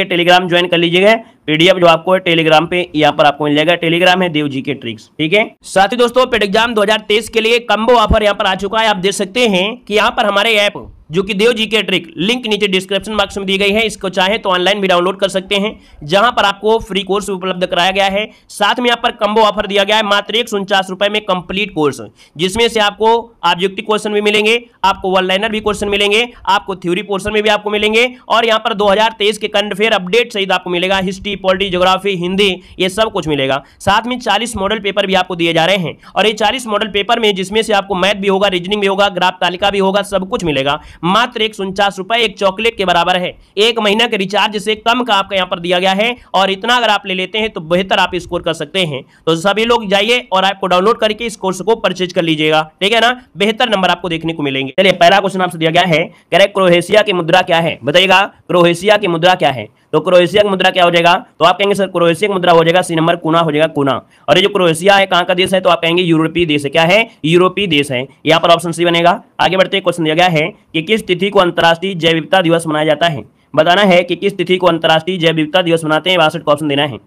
के Telegram join कर लीजिएगा पीडीएफ जो आपको टेलीग्राम पे यहाँ पर आपको मिल जाएगा टेलीग्राम है देव जी के ट्रिक्स ठीक है साथ ही दोस्तों पेड एग्जाम 2023 के लिए कम्बो ऑफर यहाँ पर आ चुका है आप देख सकते हैं कि यहाँ पर हमारे ऐप जो कि देव जी के ट्रिक लिंक नीचे डिस्क्रिप्शन बॉक्स में दी गई है इसको चाहे तो ऑनलाइन भी डाउनलोड कर सकते हैं जहां पर आपको फ्री कोर्स उपलब्ध कराया गया है साथ में यहाँ पर कम्बो ऑफर दिया गया है मात्र एक रुपए में कंप्लीट कोर्स जिसमें से आपको ऑब्जेक्टिव क्वेश्चन भी मिलेंगे आपको वन लाइनर भी क्वेश्चन मिलेंगे आपको थ्योरी पोर्सन में भी आपको मिलेंगे और यहाँ पर दो के करंट अफेयर अपडेट सहित आपको मिलेगा हिस्ट्री पॉलिटी जोग्राफी हिंदी ये सब कुछ मिलेगा साथ में चालीस मॉडल पेपर भी आपको दिए जा रहे हैं और ये चालीस मॉडल पेपर में जिसमें से आपको मैथ भी होगा रीजनिंग भी होगा ग्राफ तालिका भी होगा सब कुछ मिलेगा मात्र एक रुपए एक चॉकलेट के बराबर है एक महीना के रिचार्ज से कम का आपका यहाँ पर दिया गया है और इतना अगर आप ले लेते हैं तो बेहतर आप स्कोर कर सकते हैं तो सभी लोग जाइए और आपको डाउनलोड करके इस कोर्स को परचेज कर लीजिएगा ठीक है ना बेहतर नंबर आपको देखने को मिलेंगे चलिए पहला क्वेश्चन आपसे दिया गया है क्रोहेशिया की मुद्रा क्या है बताइएगा क्रोहेशिया की मुद्रा क्या है तो क्रोएशिया का मुद्रा क्या हो जाएगा तो आप कहेंगे सर क्रोएशिया का मुद्रा हो जाएगा सी नंबर कुना हो जाएगा कुना और ये जो क्रोएशिया है कहाँ का देश है तो आप कहेंगे यूरोपीय देश है क्या है यूरोपीय देश है यहाँ पर ऑप्शन सी बनेगा आगे बढ़ते क्वेश्चन दिया गया है कि किस तिथि को अंतर्राष्ट्रीय जैविकता दिवस मनाया जाता है बताना है कि किस तिथि को अंतर्राष्ट्रीय जैविकता दिवस मनाते हैं बासठ को ऑप्शन देना है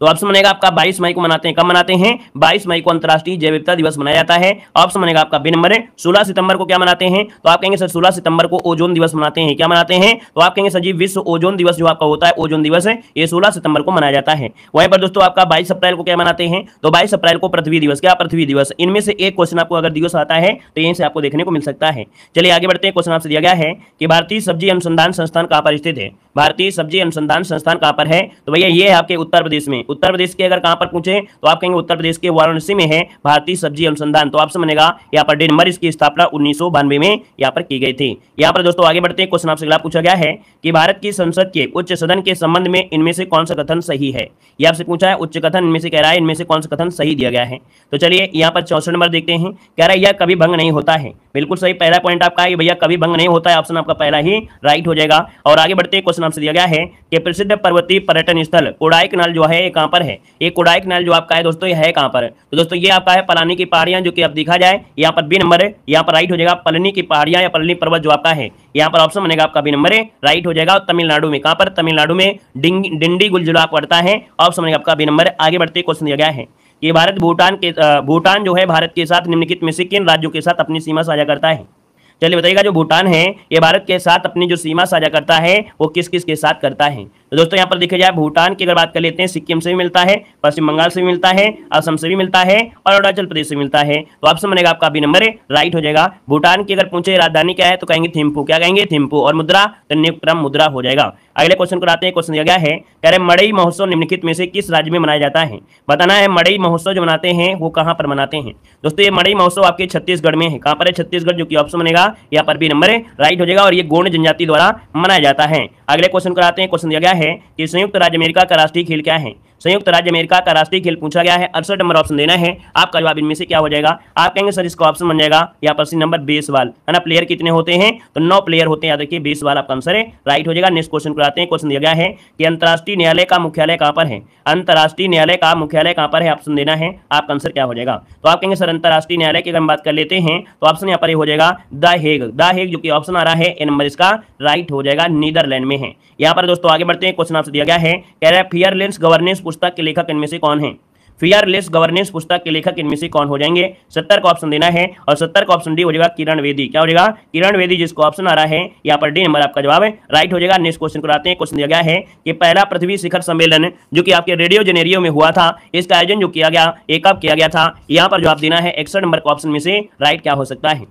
तो ऑप्शन बनेगा आपका बाईस मई को मनाते हैं कब मनाते हैं बाईस मई को अंतर्राष्ट्रीय जैव विविधता दिवस मनाया जाता है ऑप्शन बनेगा आपका बी नंबर सोलह सितंबर को क्या मनाते हैं तो आप कहेंगे सर सोलह सितंबर को ओजोन दिवस मनाते हैं क्या मनाते हैं तो आप कहेंगे सर जी विश्व ओजोन दिवस जो आपका होता है ओजोन दिवस है ये सोलह सितंबर को मनाया जाता है वहीं पर दोस्तों आपका बाईस अप्रैल को क्या मनाते हैं तो बाईस अप्रैल को पृथ्वी दिवस क्या पृथ्वी दिवस इनमें से एक क्वेश्चन आपको अगर दिवस आता है तो यहीं से आपको देखने को मिल सकता है चलिए आगे बढ़ते हैं क्वेश्चन आपसे दिया गया है कि भारतीय सब्जी अनुसंधान संस्थान कहाँ पर स्थित है भारतीय सब्जी अनुसंधान संस्थान कहाँ पर है तो भैया ये है आपके उत्तर प्रदेश में उत्तर प्रदेश के अगर कहाँ पर पूछे तो आप कहेंगे उत्तर प्रदेश के वाराणसी में है भारतीय सब्जी अनुसंधान तो आपसे मनेगा यहाँ पर डेनमार्क इसकी स्थापना उन्नीस में यहाँ पर की गई थी यहाँ पर दोस्तों आगे बढ़ते हैं क्वेश्चन आपसे अगला पूछा गया है कि भारत की संसद के उच्च सदन के संबंध में इनमें से कौन सा कथन सही है यह आपसे पूछा है उच्च कथन इनमें से कह रहा है इनमें से कौन सा कथन सही दिया गया है तो चलिए यहाँ पर चौसठ नंबर देखते हैं कह रहा है यह कभी भंग नहीं होता है बिल्कुल सही पहला पॉइंट आपका है भैया कभी भंग नहीं होता है ऑप्शन आपका पहला ही राइट हो जाएगा और आगे बढ़ते हैं क्वेश्चन नाम से दिया गया है कि प्रसिद्ध पर्वतीय पर्यटन स्थल कोडाई कनाल जो है ये कहाँ पर है ये कोडाई कनाल जो आपका है दोस्तों ये है कहाँ पर तो दोस्तों ये आपका है पलानी की पहाड़ियाँ जो कि आप देखा जाए यहाँ पर बी नंबर है यहाँ पर राइट हो जाएगा पलनी की पहाड़ियाँ या पलनी पर्वत जो आपका है यहाँ पर ऑप्शन बनेगा आपका बी नंबर है राइट हो जाएगा तमिलनाडु में कहाँ पर तमिलनाडु में डिंडी गुल जिला पड़ता है ऑप्शन बनेगा आपका बी नंबर आगे बढ़ते क्वेश्चन दिया गया है ये भारत भूटान के भूटान जो है भारत के साथ निम्नलिखित में से किन राज्यों के साथ अपनी सीमा साझा करता है चलिए बताइएगा जो भूटान है ये भारत के साथ अपनी जो सीमा साझा करता है वो किस किस के साथ करता है तो दोस्तों यहाँ पर देखा जाए भूटान की अगर बात कर लेते हैं सिक्किम से भी मिलता है पश्चिम बंगाल से भी मिलता है असम से भी मिलता है और अरुणाचल प्रदेश से मिलता है तो ऑप्शन बनेगा आपका बी नंबर है राइट हो जाएगा भूटान की अगर पूछे राजधानी क्या है तो कहेंगे थिम्पू क्या कहेंगे थिम्पू और मुद्रा तो मुद्रा हो जाएगा अगले क्वेश्चन को आते हैं क्वेश्चन दिया गया है कह रहे मड़ई महोत्सव निम्नलिखित में से किस राज्य में मनाया जाता है बताना है मड़ई महोत्सव जो मनाते हैं वो कहाँ पर मनाते हैं दोस्तों ये मड़ई महोत्सव आपके छत्तीसगढ़ में है कहाँ पर है छत्तीसगढ़ जो कि ऑप्शन बनेगा यहाँ पर भी नंबर है राइट हो जाएगा और ये गोण जनजाति द्वारा मनाया जाता है अगले क्वेश्चन को आते हैं क्वेश्चन दिया गया है कि संयुक्त राज्य अमेरिका का राष्ट्रीय खेल क्या है संयुक्त राज्य अमेरिका का राष्ट्रीय खेल पूछा गया है अड़सठ नंबर ऑप्शन देना है आपका जवाब इनमें से क्या हो जाएगा आप कहेंगे सर इसका ऑप्शन बन जाएगा यहाँ पर नंबर बेस वाल है ना प्लेयर कितने होते हैं तो नौ प्लेयर होते हैं याद रखिए बेस वाल आपका आंसर है राइट हो जाएगा नेक्स्ट क्वेश्चन को आते हैं क्वेश्चन दिया गया है कि अंतर्राष्ट्रीय न्यायालय का मुख्यालय कहाँ पर है अंतर्राष्ट्रीय न्यायालय का मुख्यालय कहाँ पर है ऑप्शन देना है आपका आंसर क्या हो जाएगा तो आप कहेंगे सर अंतर्राष्ट्रीय न्यायालय की अगर हम बात कर लेते हैं तो ऑप्शन यहाँ पर हो जाएगा द हेग द हेग जो कि ऑप्शन आ रहा है ए नंबर इसका राइट हो जाएगा नीदरलैंड में है यहाँ पर दोस्तों आगे बढ़ते हैं क्वेश्चन आपसे दिया गया है कह रहा है फियरलेंस गवर्नेंस पुस्तक के लेखक इनमें से कौन है फियरलेस गवर्नेंस पुस्तक के लेखक इनमें से कौन हो जाएंगे सत्तर का ऑप्शन देना है और सत्तर का ऑप्शन डी हो जाएगा किरण वेदी क्या हो जाएगा किरण वेदी जिसको ऑप्शन आ रहा है यहाँ पर डी नंबर आपका जवाब है राइट हो जाएगा नेक्स्ट क्वेश्चन कराते हैं क्वेश्चन दिया गया है कि पहला पृथ्वी शिखर सम्मेलन जो कि आपके रेडियो जेनेरियो में हुआ था इसका आयोजन जो किया गया एक किया गया था यहाँ पर जवाब देना है इकसठ नंबर का ऑप्शन में से राइट क्या हो सकता है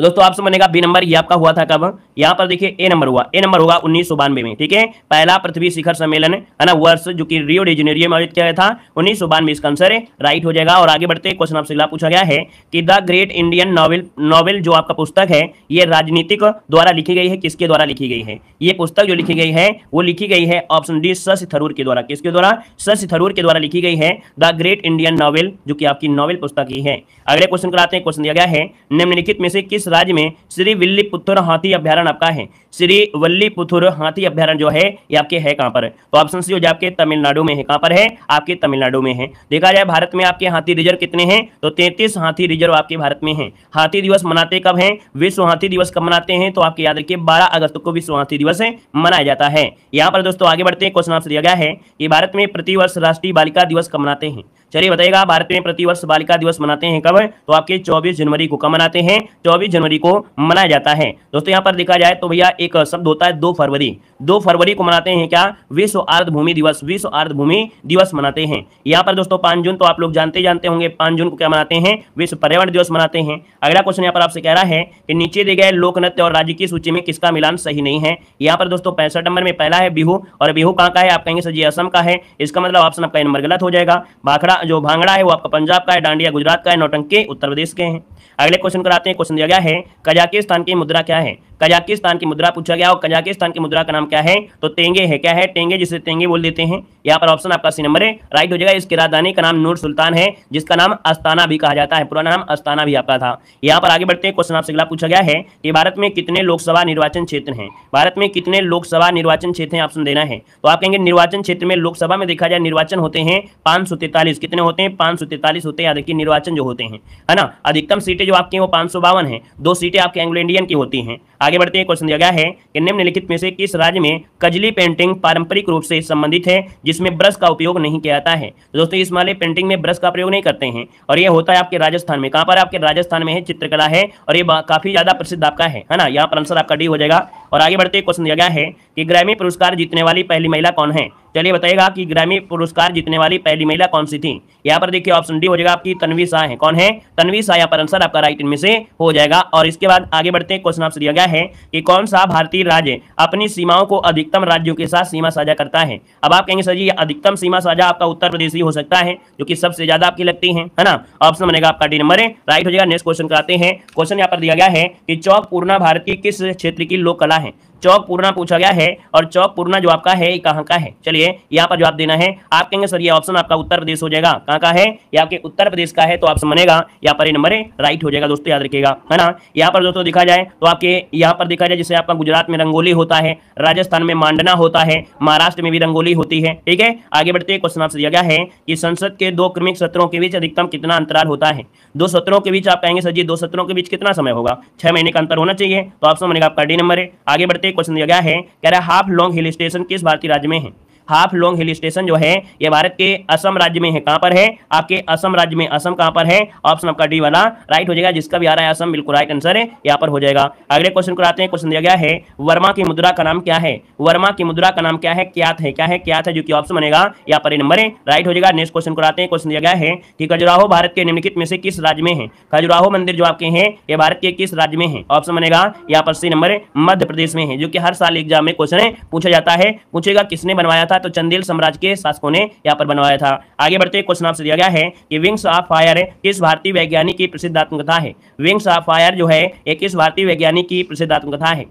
तो दोस्तों आपसे बनेगा बी नंबर ये आपका हुआ था कब यहाँ पर देखिए ए नंबर हुआ ए नंबर होगा उन्नीस में ठीक है पहला पृथ्वी शिखर सम्मेलन है ना वर्ष जो कि रियो डिजेनेरियो में आयोजित किया गया था उन्नीस सौ बानवे इसका आंसर है राइट हो जाएगा और आगे बढ़ते क्वेश्चन आपसे अगला पूछा गया है कि the great Indian novel novel जो आपका पुस्तक है ये राजनीतिक द्वारा लिखी गई है किसके द्वारा लिखी गई है ये पुस्तक जो लिखी गई है वो लिखी गई है ऑप्शन डी शशि थरूर के द्वारा किसके द्वारा शशि थरूर के द्वारा लिखी गई है द ग्रेट इंडियन नॉवल जो कि आपकी नॉवल पुस्तक ही है अगले क्वेश्चन कराते हैं क्वेश्चन दिया गया है निम्नलिखित में से किस राज्य में श्री विल्ली पुत्र हाथी अभ्यारण्य आपका है श्री वल्ली पुथुर हाथी अभ्यारण जो है ये आपके है कहाँ पर तो ऑप्शन सी हो जाए आपके तमिलनाडु में है कहाँ पर है आपके तमिलनाडु में है देखा जाए भारत में आपके हाथी रिजर्व कितने हैं तो तैतीस हाथी रिजर्व आपके भारत में है हाथी दिवस मनाते कब है विश्व हाथी दिवस कब मनाते हैं तो आपके याद रखिए बारह अगस्त को विश्व हाथी दिवस मनाया जाता है यहाँ पर दोस्तों आगे बढ़ते हैं क्वेश्चन आपसे दिया गया है कि भारत में प्रतिवर्ष राष्ट्रीय बालिका दिवस कब मनाते हैं चलिए बताइएगा भारत में प्रतिवर्ष बालिका दिवस मनाते हैं कब तो आपके 24 जनवरी को कब मनाते हैं 24 जनवरी को मनाया जाता है दोस्तों यहाँ पर देखा जाए तो भैया एक शब्द होता है दो फरवरी दो फरवरी को मनाते हैं क्या विश्व आर्ध भूमि दिवस विश्व आर्ध भूमि दिवस मनाते हैं यहाँ पर दोस्तों पांच जून तो आप लोग जानते जानते होंगे पांच जून को क्या मनाते हैं विश्व पर्यावरण दिवस मनाते हैं अगला क्वेश्चन यहाँ पर आपसे कह रहा है कि नीचे दिए गए लोक नृत्य और राज्य की सूची में किसका मिलान सही नहीं है यहाँ पर दोस्तों पैंसठ नंबर में पहला है बिहू और बिहू कहाँ का है आप कहेंगे सर जी असम का है इसका मतलब ऑप्शन आपका नंबर गलत हो जाएगा भाखड़ा जो भांगड़ा है वो आपका पंजाब का है डांडिया गुजरात का है नौटंकी उत्तर प्रदेश के हैं अगले क्वेश्चन कराते हैं क्वेश्चन दिया गया है कजाकिस्तान की मुद्रा क्या है कजाकिस्तान की मुद्रा पूछा गया और कजाकिस्तान की मुद्रा का नाम क्या है तो तेंगे है क्या है तेंगे जिसे तेंगे बोल देते हैं यहाँ पर ऑप्शन आपका सी नंबर है राइट हो जाएगा इसकी राजधानी का नाम नूर सुल्तान है जिसका नाम अस्ताना भी कहा जाता है पुराना नाम अस्ताना भी आपका था यहाँ पर आगे बढ़ते हैं क्वेश्चन आपसे अगला पूछा गया है कि भारत में कितने लोकसभा निर्वाचन क्षेत्र हैं भारत में कितने लोकसभा निर्वाचन क्षेत्र हैं ऑप्शन देना है तो आप कहेंगे निर्वाचन क्षेत्र में लोकसभा में देखा जाए निर्वाचन होते हैं पाँच कितने होते हैं पाँच होते हैं याद निर्वाचन जो होते हैं है ना अधिकतम सीटें जो आपकी वो पाँच है दो सीटें आपके एंग्लो इंडियन की होती हैं आगे बढ़ते हैं क्वेश्चन दिया गया है कि निम्नलिखित में से किस राज्य में कजली पेंटिंग पारंपरिक रूप से संबंधित है जिसमें ब्रश का उपयोग नहीं किया जाता है तो दोस्तों इस वाले पेंटिंग में ब्रश का प्रयोग नहीं करते हैं और यह होता है आपके राजस्थान में कहाँ पर आपके राजस्थान में है चित्रकला है और ये काफी ज्यादा प्रसिद्ध आपका है ना यहाँ पर आंसर आपका डी हो जाएगा और आगे बढ़ते क्वेश्चन दिया गया है कि ग्रामीण पुरस्कार जीतने वाली पहली महिला कौन है चलिए बताइएगा कि ग्रामीण पुरस्कार जीतने वाली पहली महिला कौन सी थी यहाँ पर देखिए ऑप्शन डी हो जाएगा आपकी तनवी शाह है कौन है तनवी शाह यहाँ पर आंसर आपका राइट इनमें से हो जाएगा और इसके बाद आगे बढ़ते क्वेश्चन आपसे दिया गया है कि कौन सा भारतीय राज्य अपनी सीमाओं को अधिकतम राज्यों के साथ सीमा साझा करता है अब आप कहेंगे सर जी अधिकतम सीमा साझा आपका उत्तर प्रदेश ही हो सकता है जो कि सबसे ज्यादा आपकी लगती है ना ऑप्शन बनेगा आपका डी नंबर है राइट हो जाएगा नेक्स्ट क्वेश्चन कराते हैं क्वेश्चन यहाँ पर दिया गया है कि चौक पूर्णा भारती किस क्षेत्र की लोक कला है चौक पूर्णा पूछा गया है और चौक पूर्णा जो आपका है कहाँ का है चलिए यहाँ पर जवाब देना है आप कहेंगे सर ये ऑप्शन आपका उत्तर प्रदेश हो जाएगा कहाँ का है ये आपके उत्तर प्रदेश का है तो ऑप्शन बनेगा यहाँ पर नंबर राइट हो जाएगा दोस्तों याद रखिएगा है ना यहाँ पर दोस्तों दिखा जाए तो आपके यहाँ पर देखा जाए जैसे आपका गुजरात में रंगोली होता है राजस्थान में मांडना होता है महाराष्ट्र में भी रंगोली होती है ठीक है आगे बढ़ते क्वेश्चन आपसे दिया गया है कि संसद के दो क्रमिक सत्रों के बीच अधिकतम कितना अंतराल होता है दो सत्रों के बीच आप कहेंगे सर जी दो सत्रों के बीच कितना समय होगा छह महीने का अंतर होना चाहिए तो ऑप्शन बनेगा आपका डी नंबर है आगे बढ़ते क्वेश्चन दिया गया है कह रहा है हाफ लॉन्ग हिल स्टेशन किस भारतीय राज्य में है हाफ लॉन्ग हिल स्टेशन जो है ये भारत के असम राज्य में है कहां पर है आपके असम राज्य में असम कहां पर है ऑप्शन आपका डी वाला राइट हो जाएगा जिसका भी आ रहा है असम बिल्कुल राइट आंसर है यहाँ पर हो जाएगा अगले क्वेश्चन को आते हैं क्वेश्चन दिया गया है वर्मा की मुद्रा का नाम क्या है वर्मा की मुद्रा का नाम क्या है क्या है क्या है क्या है जो कि ऑप्शन बनेगा यहाँ पर नंबर है राइट हो जाएगा नेक्स्ट क्वेश्चन को आते हैं क्वेश्चन दिया गया है कि खजुराहो भारत के निम्नलिखित में से किस राज्य में है खजुराहो मंदिर जो आपके हैं ये भारत के किस राज्य में है ऑप्शन बनेगा यहाँ पर सी नंबर मध्य प्रदेश में है जो कि हर साल एग्जाम में क्वेश्चन पूछा जाता है पूछेगा किसने बनवाया था तो चंदेल साम्राज्य के शासकों ने यहाँ पर बनवाया था आगे बढ़ते क्वेश्चन आपसे दिया गया है कि विंग्स ऑफ फायर किस भारतीय वैज्ञानिक की प्रसिद्ध आत्मकथा है विंग्स ऑफ फायर जो है एक किस भारतीय वैज्ञानिक की प्रसिद्ध आत्मकथा है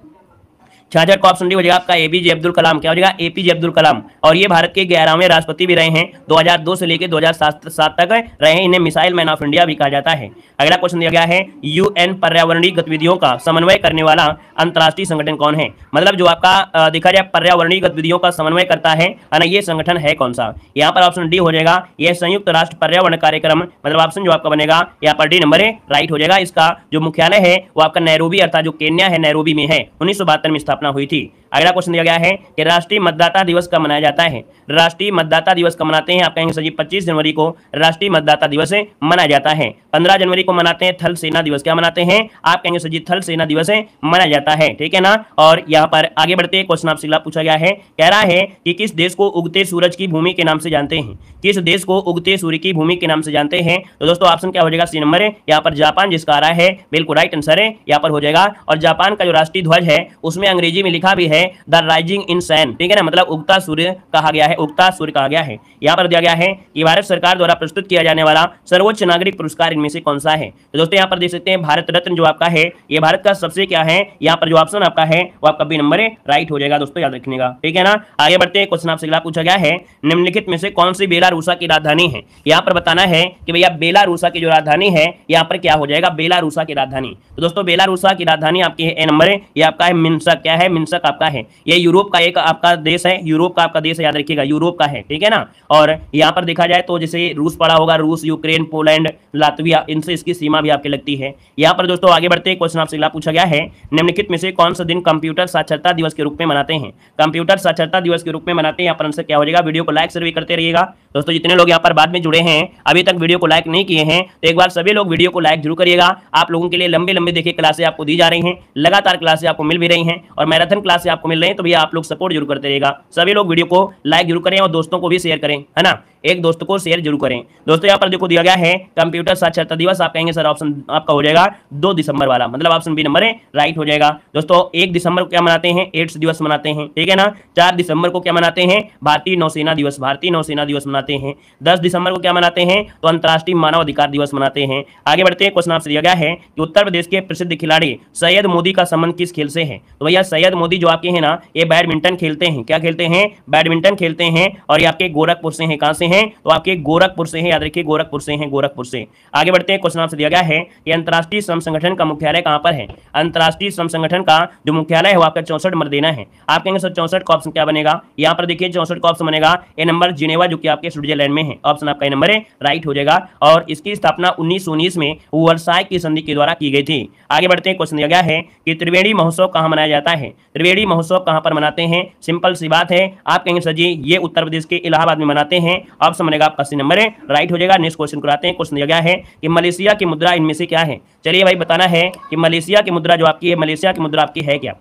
छाछठ का ऑप्शन डी हो जाएगा आपका एपीजे अब्दुल कलाम क्या हो जाएगा एपीजे अब्दुल कलाम और ये भारत के ग्यारहवें राष्ट्रपति भी रहे हैं 2002 से लेकर दो तक रहे हैं इन्हें मिसाइल मैन ऑफ इंडिया भी कहा जाता है अगला क्वेश्चन दिया गया है यूएन पर्यावरणीय गतिविधियों का समन्वय करने वाला अंतर्राष्ट्रीय संगठन कौन है मतलब जो आपका देखा जाए पर्यावरणीय गतिविधियों का समन्वय करता है ये संगठन है कौन सा यहाँ पर ऑप्शन डी हो जाएगा यह संयुक्त राष्ट्र पर्यावरण कार्यक्रम मतलब ऑप्शन जो आपका बनेगा यहाँ पर डी नंबर है राइट हो जाएगा इसका जो मुख्यालय है वो आपका नैरोबी अर्थात जो केन्या है नैरोबी में है उन्नीस में स्थापित स्थापना हुई थी अगला क्वेश्चन दिया गया है कि राष्ट्रीय मतदाता दिवस कब मनाया जाता है राष्ट्रीय मतदाता दिवस कब मनाते हैं आप कहेंगे सर जी पच्चीस जनवरी को राष्ट्रीय मतदाता दिवस मनाया जाता है पंद्रह जनवरी को मनाते हैं थल सेना दिवस क्या मनाते हैं आप कहेंगे सर जी थल सेना दिवस मनाया जाता है ठीक है ना और यहाँ पर आगे बढ़ते हैं क्वेश्चन आपसे पूछा गया है कह रहा है कि किस देश को उगते सूरज की भूमि के नाम से जानते हैं किस देश को उगते सूर्य की भूमि के नाम से जानते हैं तो दोस्तों ऑप्शन क्या हो जाएगा सी नंबर यहाँ पर जापान जिसका आ रहा है बिल्कुल राइट आंसर है यहाँ पर हो जाएगा और जापान का जो राष्ट्रीय ध्वज है उसमें अंग्रेजी अंग्रेजी में लिखा भी है द राइजिंग इन सैन ठीक है ना मतलब उगता सूर्य कहा गया है उगता सूर्य कहा गया है यहाँ पर दिया गया है कि भारत सरकार द्वारा प्रस्तुत किया जाने वाला सर्वोच्च नागरिक पुरस्कार इनमें से कौन सा है तो दोस्तों यहाँ पर देख सकते हैं भारत रत्न जो आपका है ये भारत का सबसे क्या है यहाँ पर जो ऑप्शन आपका है वो आपका बी नंबर है राइट हो जाएगा दोस्तों याद रखने का ठीक है ना आगे बढ़ते हैं क्वेश्चन आपसे अगला पूछा गया है निम्नलिखित में से कौन सी बेलारूसा की राजधानी है यहाँ पर बताना है कि भैया बेलारूसा की जो राजधानी है यहाँ पर क्या हो जाएगा बेलारूसा की राजधानी तो दोस्तों बेलारूसा की राजधानी आपकी है ए नंबर है ये आपका है मिनसा क्या है मिनसक आपका है ये यूरोप का एक आपका देश है यूरोप का आपका देश याद रखिएगा यूरोप का है ठीक है ना और यहाँ पर देखा जाए तो जैसे रूस पड़ा होगा रूस यूक्रेन पोलैंड लातविया इनसे इसकी सीमा भी आपकी लगती है यहाँ पर दोस्तों आगे बढ़ते क्वेश्चन आपसे अगला पूछा गया है निम्नलिखित में से कौन सा दिन कंप्यूटर साक्षरता दिवस के रूप में मनाते हैं कंप्यूटर साक्षरता दिवस के रूप में मनाते हैं यहाँ पर आंसर क्या हो जाएगा वीडियो को लाइक सर्वे करते रहिएगा दोस्तों जितने लोग यहाँ पर बाद में जुड़े हैं अभी तक वीडियो को लाइक नहीं किए हैं तो एक बार सभी लोग वीडियो को लाइक जरूर करिएगा आप लोगों के लिए लंबे लंबे देखिए क्लासे आपको दी जा रही हैं लगातार क्लासे आपको मिल भी रही हैं और मैराथन क्लास आपको मिल रहे है तो भैया आप लोग सपोर्ट जरूर करते रहेगा सभी लोग वीडियो को लाइक जरूर करें और दोस्तों को भी शेयर करें है ना एक दोस्त को शेयर जरूर करें दोस्तों यहाँ पर देखो दिया गया है कंप्यूटर साक्षरता दिवस आप कहेंगे सर ऑप्शन आपका हो जाएगा दो दिसंबर वाला मतलब ऑप्शन बी नंबर है राइट हो जाएगा दोस्तों एक दिसंबर को क्या मनाते हैं एड्स दिवस मनाते हैं ठीक है ना चार दिसंबर को क्या मनाते हैं भारतीय नौसेना दिवस भारतीय नौसेना दिवस मनाते हैं दस दिसंबर को क्या मनाते हैं तो अंतर्राष्ट्रीय मानव अधिकार दिवस मनाते हैं आगे बढ़ते हैं क्वेश्चन आपसे दिया गया है कि उत्तर प्रदेश के प्रसिद्ध खिलाड़ी सैयद मोदी का संबंध किस खेल से है तो भैया सैयद मोदी जो आपके हैं ना ये बैडमिंटन खेलते हैं क्या खेलते हैं बैडमिंटन खेलते हैं और ये आपके गोरखपुर से हैं कहाँ से हैं तो आपके गोरखपुर से हैं याद रखिए गोरखपुर से हैं गोरखपुर से आगे बढ़ते हैं क्वेश्चन आपसे दिया गया है कि अंतर्राष्ट्रीय श्रम संगठन का मुख्यालय कहाँ पर है अंतर्राष्ट्रीय श्रम संगठन का जो मुख्यालय है वो आपका चौसठ मरदेना है आप कहेंगे सर चौसठ का ऑप्शन क्या बनेगा यहाँ पर देखिए चौसठ का ऑप्शन बनेगा ए नंबर जिनेवा जो कि आपके स्विट्जरलैंड में है ऑप्शन आपका नंबर है राइट हो जाएगा और इसकी स्थापना उन्नीस में वर्षाय की संधि के द्वारा की गई थी आगे बढ़ते हैं क्वेश्चन दिया गया है कि त्रिवेणी महोत्सव कहाँ मनाया जाता है त्रिवेणी महोत्सव कहाँ पर मनाते हैं सिंपल सी बात है आप कहेंगे सर जी ये उत्तर प्रदेश के इलाहाबाद में मनाते हैं ऑप्शन बनेगा आपका सी नंबर है राइट हो जाएगा नेक्स्ट क्वेश्चन कराते हैं क्वेश्चन दिया गया है कि मलेशिया की मुद्रा इनमें से क्या है चलिए भाई बताना है कि मलेशिया की मुद्रा जो आपकी है मलेशिया की मुद्रा आपकी है क्या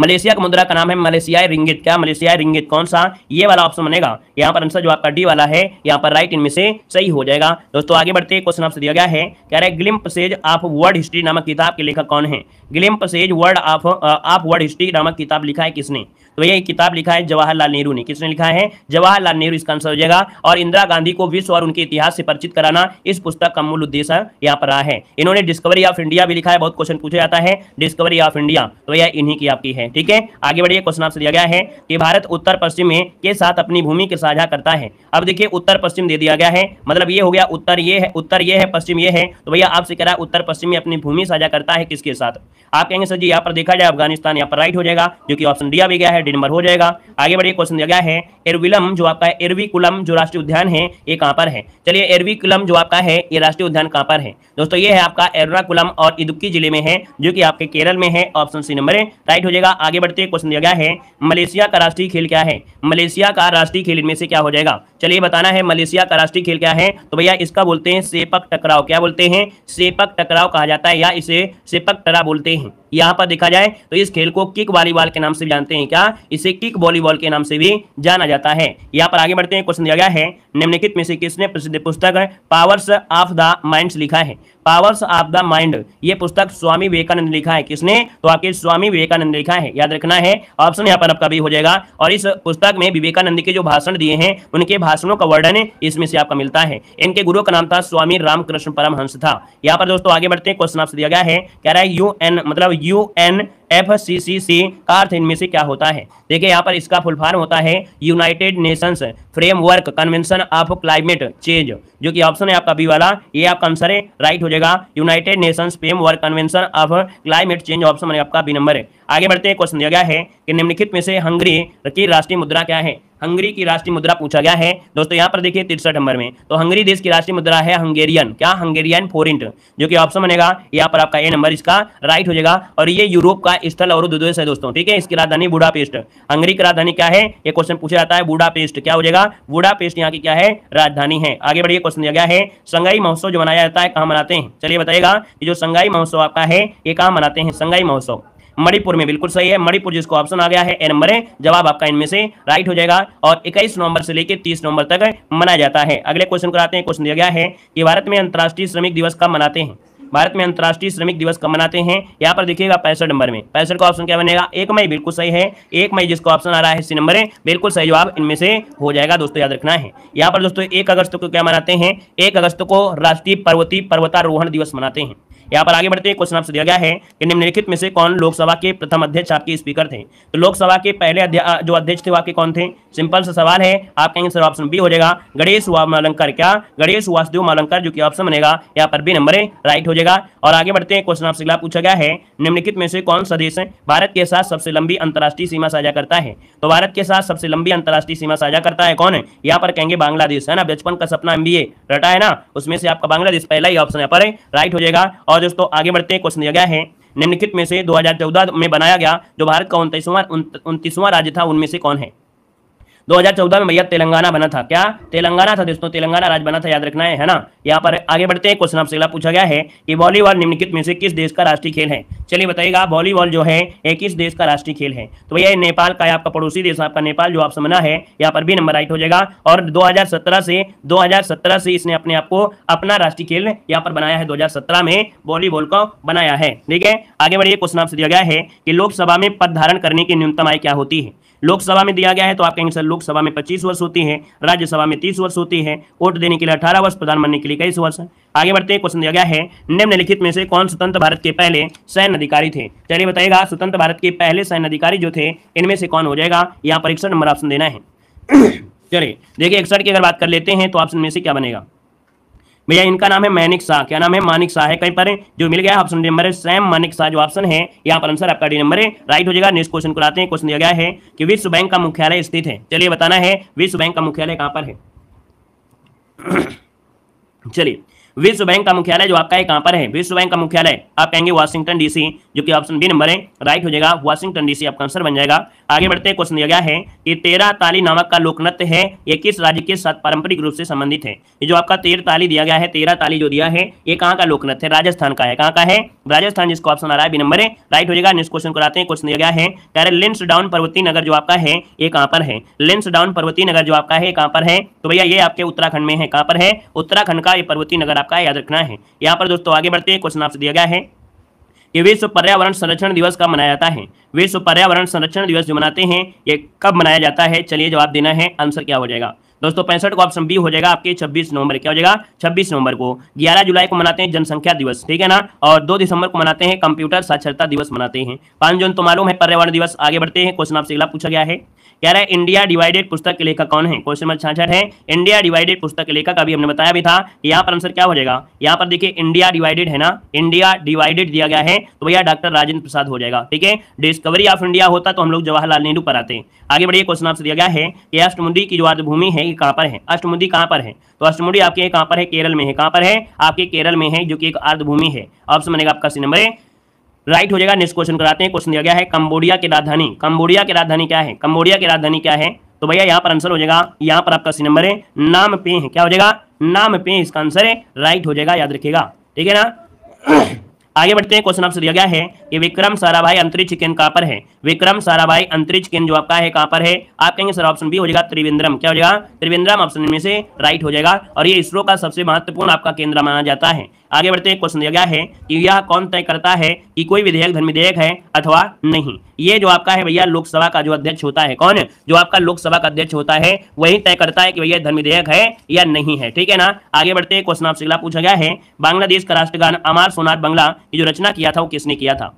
मलेशिया का मुद्रा का नाम है मलेशियाई रिंगित क्या मलेशियाई रिंगित कौन सा ये वाला ऑप्शन बनेगा यहाँ पर आंसर जो आपका डी वाला है यहाँ पर राइट इनमें से सही हो जाएगा दोस्तों आगे बढ़ते हैं क्वेश्चन आपसे दिया गया है कह रहा है ग्लिम्पसेज ऑफ वर्ल्ड हिस्ट्री नामक किताब के लेखक कौन है glimpses word of of world history नामक किताब लिखा है किसने तो भैया ये किताब लिखा है जवाहरलाल नेहरू ने किसने लिखा है जवाहरलाल नेहरू इसका आंसर हो जाएगा और इंदिरा गांधी को विश्व और उनके इतिहास से परिचित कराना इस पुस्तक का मूल उद्देश्य यहाँ पर रहा है इन्होंने डिस्कवरी ऑफ इंडिया भी लिखा है बहुत क्वेश्चन पूछा जाता है डिस्कवरी ऑफ इंडिया तो भैया इन्हीं की आपकी है ठीक है आगे बढ़िए क्वेश्चन आपसे दिया गया है कि भारत उत्तर पश्चिम में के साथ अपनी भूमि के साझा करता है अब देखिए उत्तर पश्चिम दे दिया गया है मतलब ये हो गया उत्तर ये है उत्तर ये है पश्चिम ये है तो भैया आपसे कह रहा है उत्तर पश्चिम में अपनी भूमि साझा करता है किसके साथ आप कहेंगे सर जी यहाँ पर देखा जाए अफगानिस्तान यहाँ पर राइट हो जाएगा जो कि ऑप्शन दिया भी गया है डी नंबर हो जाएगा आगे बढ़िए क्वेश्चन दिया गया है एरविलम जो आपका एरविकुलम जो राष्ट्रीय उद्यान है ये कहाँ पर है चलिए एरविकुलम जो आपका है ये राष्ट्रीय उद्यान कहाँ पर है दोस्तों ये है आपका एर्राकुलम और इदुक्की जिले में है जो कि आपके केरल में है ऑप्शन सी नंबर राइट हो जाएगा आगे बढ़ते हैं क्वेश्चन दिया गया है मलेशिया का राष्ट्रीय खेल क्या है मलेशिया का राष्ट्रीय खेल इनमें से क्या हो जाएगा चलिए बताना है मलेशिया का राष्ट्रीय खेल क्या है तो भैया इसका बोलते हैं सेपक टकराव क्या बोलते हैं सेपक टकराव कहा जाता है या इसे सेपक टरा बोलते हैं यहाँ पर देखा जाए तो इस खेल को किक वॉलीबॉल के नाम से जानते हैं क्या इसे किक वॉलीबॉल के नाम से भी जाना जाता है यहाँ पर आगे बढ़ते हैं क्वेश्चन दिया गया है निम्नलिखित में से किसने प्रसिद्ध पुस्तक पावर्स ऑफ द माइंड लिखा है पावर्स ऑफ द माइंड ये पुस्तक स्वामी विवेकानंद लिखा है किसने तो आपके स्वामी विवेकानंद लिखा है याद रखना है ऑप्शन यहाँ पर आपका भी हो जाएगा और इस पुस्तक में विवेकानंद के जो भाषण दिए हैं उनके भाषणों का वर्णन इसमें से आपका मिलता है इनके गुरु का नाम था स्वामी रामकृष्ण परमहंस था यहाँ पर दोस्तों आगे बढ़ते हैं क्वेश्चन आपसे दिया गया है कह रहा है यू मतलब यू एफ सी सी सी का अर्थ इनमें से क्या होता है देखिए यहाँ पर इसका फुल फॉर्म होता है United Nations framework convention of climate change जो कि ऑप्शन है आपका बी वाला ये आपका आंसर है राइट हो जाएगा United Nation PM work convention of climate change option आपका बी नंबर है आगे बढ़ते हैं क्वेश्चन दिया गया है कि निम्नलिखित में से हंगरी की राष्ट्रीय मुद्रा क्या है हंगरी की राष्ट्रीय मुद्रा पूछा गया है दोस्तों यहाँ पर देखिए तिरसठ नंबर में तो हंगरी देश की राष्ट्रीय मुद्रा है हंगेरियन क्या हंगेरियन फोरिंट जो कि ऑप्शन बनेगा यहाँ पर आपका ए नंबर इसका राइट हो जाएगा और ये यूरोप का स्थल और देश है दोस्तों ठीक है इसकी राजधानी बुडापेस्ट हंगरी की राजधानी क्या है ये क्वेश्चन पूछा जाता है बुडापेस्ट क्या हो जाएगा बुडापेस्ट यहाँ की क्या है राजधानी है आगे बढ़िए क्वेश्चन दिया गया है संगाई महोत्सव जो मनाया जाता है कहाँ मनाते हैं चलिए बताइएगा कि जो संगाई महोत्सव आपका है ये कहाँ मनाते हैं संगाई महोत्सव मणिपुर में बिल्कुल सही है मणिपुर जिसको ऑप्शन आ गया है ए नंबर जवाब आपका इनमें से राइट हो जाएगा और इक्कीस नवंबर से लेकर तीस नवंबर तक मनाया जाता है अगले क्वेश्चन को आते हैं क्वेश्चन दिया गया है कि भारत में अंतर्राष्ट्रीय श्रमिक दिवस कब मनाते हैं भारत में अंतर्राष्ट्रीय श्रमिक दिवस कब मनाते हैं यहाँ पर देखिएगा पैंसठ नंबर में पैंसठ का ऑप्शन क्या बनेगा एक मई बिल्कुल सही है एक मई जिसका ऑप्शन आ रहा है सी नंबर है बिल्कुल सही जवाब इनमें से हो जाएगा दोस्तों याद रखना है यहाँ पर दोस्तों एक अगस्त को क्या मनाते हैं एक अगस्त को राष्ट्रीय पर्वती पर्वतारोहण दिवस मनाते हैं यहाँ पर आगे बढ़ते हैं क्वेश्चन आपसे दिया गया है कि निम्नलिखित में से कौन लोकसभा के प्रथम अध्यक्ष आपके स्पीकर थे तो लोकसभा के पहले जो अध्यक्ष थे आपके कौन थे सिंपल सा सवाल है आप कहेंगे सर ऑप्शन बी हो जाएगा गणेश मालंकर क्या गणेश वासुदेव मालंकर जो कि ऑप्शन बनेगा यहाँ पर बी नंबर राइट हो जाएगा और आगे बढ़ते हैं क्वेश्चन आपसे पूछा गया है निम्नलिखित में से कौन सा देश भारत के साथ सबसे लंबी अंतर्राष्ट्रीय सीमा साझा करता है तो भारत के साथ सबसे लंबी अंतर्राष्ट्रीय सीमा साझा करता है कौन यहाँ पर कहेंगे बांग्लादेश है ना बचपन का सपना एमबीए रटा है ना उसमें से आपका बांग्लादेश पहला ही ऑप्शन यहाँ पर राइट हो जाएगा और दोस्तों आगे बढ़ते हैं क्वेश्चन दिया गया है निम्नलिखित में से 2014 में बनाया गया जो भारत का उनतीसवां उनतीसवां राज्य था उनमें से कौन है 2014 में भैया तेलंगाना बना था क्या तेलंगाना था दोस्तों तेलंगाना राज्य बना था याद रखना है, है ना यहाँ पर आगे बढ़ते हैं क्वेश्चन आपसे पूछा गया है कि वॉलीबॉल निम्नलिखित में से किस देश का राष्ट्रीय खेल है चलिए बताइएगा वॉलीबॉल जो है ये किस देश का राष्ट्रीय खेल है तो भैया नेपाल का आपका पड़ोसी देश आपका नेपाल जो आपसे मना है यहाँ पर भी नंबर राइट हो जाएगा और दो से दो से इसने अपने आप को अपना राष्ट्रीय खेल यहाँ पर बनाया है दो में वॉलीबॉल को बनाया है ठीक है आगे बढ़िए क्वेश्चन आपसे दिया गया है कि लोकसभा में पद धारण करने की न्यूनतम आय क्या होती है लोकसभा में दिया गया है तो आप कहेंगे सर लोकसभा में पच्चीस वर्ष होती है राज्यसभा में तीस वर्ष होती है वोट देने के लिए अठारह वर्ष प्रधान बनने के लिए तेईस वर्ष आगे बढ़ते हैं क्वेश्चन दिया गया है निम्नलिखित में से कौन स्वतंत्र भारत के पहले सैन्य अधिकारी थे चलिए बताइएगा स्वतंत्र भारत के पहले सैन्य अधिकारी जो थे इनमें से कौन हो जाएगा यहाँ पर नंबर ऑप्शन देना है चलिए देखिए इकसठ की अगर बात कर लेते हैं तो ऑप्शन में से क्या बनेगा भैया इनका नाम है मैनिक शाह क्या नाम है मानिक शाह है कहीं पर है? जो मिल गया ऑप्शन नंबर है सैम मानिक शाह जो ऑप्शन है यहाँ पर आंसर आपका डी नंबर है राइट हो जाएगा नेक्स्ट क्वेश्चन को लाते हैं क्वेश्चन दिया गया है कि विश्व बैंक का मुख्यालय स्थित है चलिए बताना है विश्व बैंक का मुख्यालय कहाँ पर है चलिए विश्व बैंक का मुख्यालय जो आपका है कहां पर है विश्व बैंक का मुख्यालय आप कहेंगे वाशिंगटन डीसी जो कि ऑप्शन बी नंबर है राइट हो जाएगा वाशिंगटन डीसी आपका आंसर बन जाएगा आगे बढ़ते हैं क्वेश्चन दिया गया है कि तेरह ताली नामक का लोक नृत्य है ये किस राज्य के साथ पारंपरिक रूप से संबंधित है ये जो आपका तेरह ताली दिया गया है तेरह ताली जो दिया है ये कहाँ का लोक नृत्य है राजस्थान का है कहाँ का है राजस्थान जिसको ऑप्शन आ रहा है बी नंबर है राइट हो जाएगा नेक्स्ट क्वेश्चन कराते हैं क्वेश्चन दिया गया है कह रहे लिंस डाउन पर्वती नगर जो आपका है ये कहाँ पर है लिंस डाउन पर्वती नगर जो आपका है कहाँ पर है तो भैया ये आपके उत्तराखंड में है कहाँ पर है उत्तराखंड का ये पर्वती नगर आपका याद रखना है यहाँ पर दोस्तों आगे बढ़ते हैं क्वेश्चन आपसे दिया गया है कि विश्व पर्यावरण संरक्षण दिवस कब मनाया जाता है विश्व पर्यावरण संरक्षण दिवस जो मनाते हैं ये कब मनाया जाता है चलिए जवाब देना है आंसर क्या हो जाएगा दोस्तों पैंसठ को ऑप्शन बी हो जाएगा आपके छब्बीस नवंबर क्या हो जाएगा छब्बीस नवंबर को ग्यारह जुलाई को मनाते हैं जनसंख्या दिवस ठीक है ना और दो दिसंबर को मनाते हैं कंप्यूटर साक्षरता दिवस मनाते हैं पांच जून तो मालूम है पर्यावरण दिवस आगे बढ़ते हैं क्वेश्चन आपसे अगला पूछा गया है कह रहा है इंडिया डिवाइडेड पुस्तक के लेखक कौन है क्वेश्चन नंबर छाछठ है इंडिया डिवाइडेड पुस्तक के लेखक अभी हमने बताया भी था यहाँ पर आंसर क्या हो जाएगा यहाँ पर देखिए इंडिया डिवाइडेड है ना इंडिया डिवाइडेड दिया गया है तो भैया डॉक्टर राजेंद्र प्रसाद हो जाएगा ठीक है डिस्कवरी ऑफ इंडिया होता तो हम लोग जवाहरलाल नेहरू पर आते आगे बढ़िए क्वेश्चन आपसे दिया गया है कि राष्ट्रमुंडी की जो आदि भूमि है तो आपके कहां पर है अष्टमुडी कहां पर है तो अष्टमुडी आपके कहां पर है केरल में है कहां पर है आपके केरल में है जो कि एक अर्धभूमि है ऑप्शन बनेगा आपका सी नंबर है राइट हो जाएगा नेक्स्ट क्वेश्चन कराते हैं क्वेश्चन दिया गया है कंबोडिया की राजधानी कंबोडिया की राजधानी क्या है कंबोडिया की राजधानी क्या है तो भैया यहाँ पर आंसर हो जाएगा यहाँ पर आपका सी नंबर है नाम पे है क्या हो जाएगा नाम पे इसका आंसर है राइट हो जाएगा याद रखिएगा ठीक है ना आगे बढ़ते हैं क्वेश्चन आपसे दिया गया है कि विक्रम साराभाई अंतरिक्ष केंद्र कहाँ पर है विक्रम साराभाई अंतरिक्ष केंद्र जो आपका है कहाँ पर है आप कहेंगे सर ऑप्शन बी हो जाएगा त्रिवेंद्रम क्या हो जाएगा त्रिवेंद्रम ऑप्शन में से राइट हो जाएगा और ये इसरो का सबसे महत्वपूर्ण आपका केंद्र माना जाता है आगे बढ़ते हैं क्वेश्चन दिया गया है कि यह कौन तय करता है कि कोई विधेयक धन विधेयक है अथवा नहीं ये जो आपका है भैया लोकसभा का जो अध्यक्ष होता है कौन जो आपका लोकसभा का अध्यक्ष होता है वही तय करता है कि भैया धन विधेयक है या नहीं है ठीक है ना आगे बढ़ते हैं क्वेश्चन आपसे पूछा गया है बांग्लादेश का राष्ट्रगान अमार सोनार बंगला की जो रचना किया था वो किसने किया था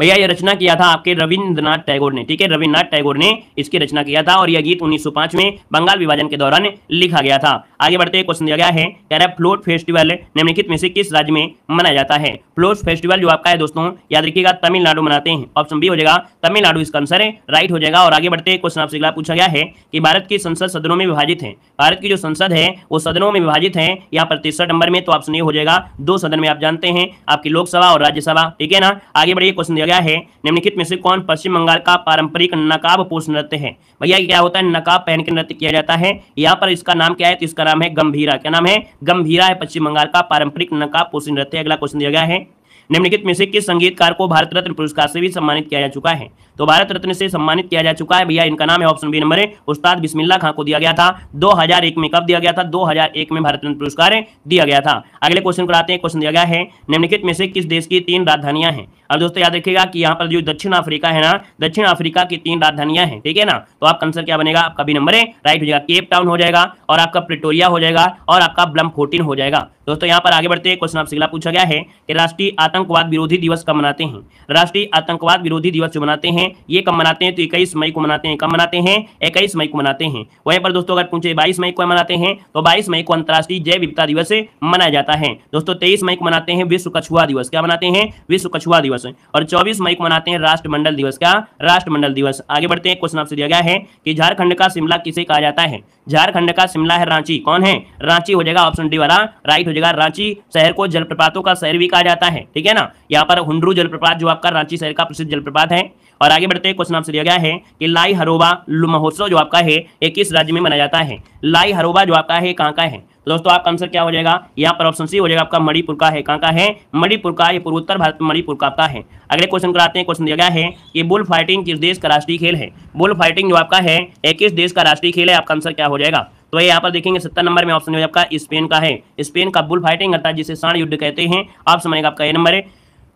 भैया ये रचना किया था आपके रविन्द्रनाथ टैगोर ने ठीक है रविन्द्रनाथ टैगोर ने इसकी रचना किया था और यह गीत 1905 में बंगाल विभाजन के दौरान लिखा गया था आगे बढ़ते क्वेश्चन दिया गया है कह रहा है फ्लोट फेस्टिवल निम्नलिखित में से किस राज्य में मनाया जाता है फ्लोट फेस्टिवल जो आपका है दोस्तों याद रखिएगा तमिलनाडु मनाते हैं ऑप्शन बी हो जाएगा तमिलनाडु इसका आंसर है राइट हो जाएगा और आगे बढ़ते क्वेश्चन आपसे पूछा गया है कि भारत की संसद सदनों में विभाजित है भारत की जो संसद है वो सदनों में विभाजित है यहाँ पर तीसरा नंबर में तो ऑप्शन ये हो जाएगा दो सदन में आप जानते हैं आपकी लोकसभा और राज्यसभा ठीक है ना आगे बढ़िए क्वेश्चन दिया गया है निम्नलिखित में से कौन पश्चिम बंगाल का पारंपरिक नकाब पोष नृत्य है भैया क्या होता है नकाब पहन के नृत्य किया जाता है यहाँ पर इसका नाम क्या है तो इसका नाम है गंभीरा क्या नाम है गंभीरा है पश्चिम बंगाल का पारंपरिक नकाब पोष नृत्य अगला क्वेश्चन दिया गया है निम्नलिखित में से किस संगीतकार को भारत रत्न पुरस्कार से भी सम्मानित किया जा चुका है तो भारत रत्न से सम्मानित किया जा चुका है भैया इनका नाम है ऑप्शन बी नंबर है उस्ताद बिस्मिल्ला खां को दिया गया था 2001 में कब दिया गया था 2001 में भारत रत्न पुरस्कार दिया गया था अगले क्वेश्चन कराते हैं क्वेश्चन दिया गया है निम्नलिखित में से किस देश की तीन राजधानियां हैं अब दोस्तों याद रखिएगा कि यहाँ पर जो दक्षिण अफ्रीका है ना दक्षिण अफ्रीका की तीन राजधानियां हैं ठीक है ना तो आपका आंसर क्या बनेगा आपका भी नंबर है राइट हो जाएगा केप टाउन हो जाएगा और आपका प्रिटोरिया हो जाएगा और आपका ब्लम फोर्टीन हो जाएगा दोस्तों यहाँ पर आगे बढ़ते हैं क्वेश्चन आपसे अगला पूछा गया है कि राष्ट्रीय आतंकवाद विरोधी दिवस कब मनाते हैं राष्ट्रीय आतंकवाद विरोधी दिवस जो मनाते हैं ये कब मनाते हैं तो इक्कीस मई को मनाते हैं कब मनाते हैं इक्कीस मई को मनाते हैं वहीं पर दोस्तों अगर पूछे बाईस मई को मनाते हैं तो बाईस मई को अंतर्राष्ट्रीय जैव विविधता दिवस मनाया जाता है दोस्तों तेईस मई को मनाते हैं विश्व कछुआ दिवस क्या मनाते हैं विश्व कछुआ दिवस दिवस और 24 मई को मनाते हैं राष्ट्रमंडल दिवस क्या राष्ट्रमंडल दिवस आगे बढ़ते हैं क्वेश्चन आपसे दिया गया है कि झारखंड का शिमला किसे कहा जाता है झारखंड का शिमला है रांची कौन है रांची हो जाएगा ऑप्शन डी वाला राइट हो जाएगा रांची शहर को जलप्रपातों का शहर भी कहा जाता है ठीक है ना यहाँ पर हुंडरू जलप्रपात जो आपका रांची शहर का प्रसिद्ध जलप्रपात है और आगे बढ़ते क्वेश्चन आपसे दिया गया है कि लाई हरोबा महोत्सव जो आपका है ये किस राज्य में मनाया जाता है लाई हरोबा जो आपका है कहाँ का है तो दोस्तों आपका आंसर क्या हो जाएगा यहाँ पर ऑप्शन सी हो जाएगा आपका मणिपुर का है कहाँ का है मणिपुर का ये पूर्वोत्तर भारत में मणिपुर का आपका है अगले क्वेश्चन कराते हैं क्वेश्चन दिया गया है कि बुल फाइटिंग किस देश का राष्ट्रीय खेल है बुल फाइटिंग जो आपका है किस देश का राष्ट्रीय खेल है आपका आंसर क्या हो जाएगा तो ये यहाँ पर देखेंगे सत्तर नंबर में ऑप्शन आपका स्पेन का है स्पेन का बुल फाइटिंग अर्थात जिसे साण युद्ध कहते हैं आप समझेगा आपका ये नंबर है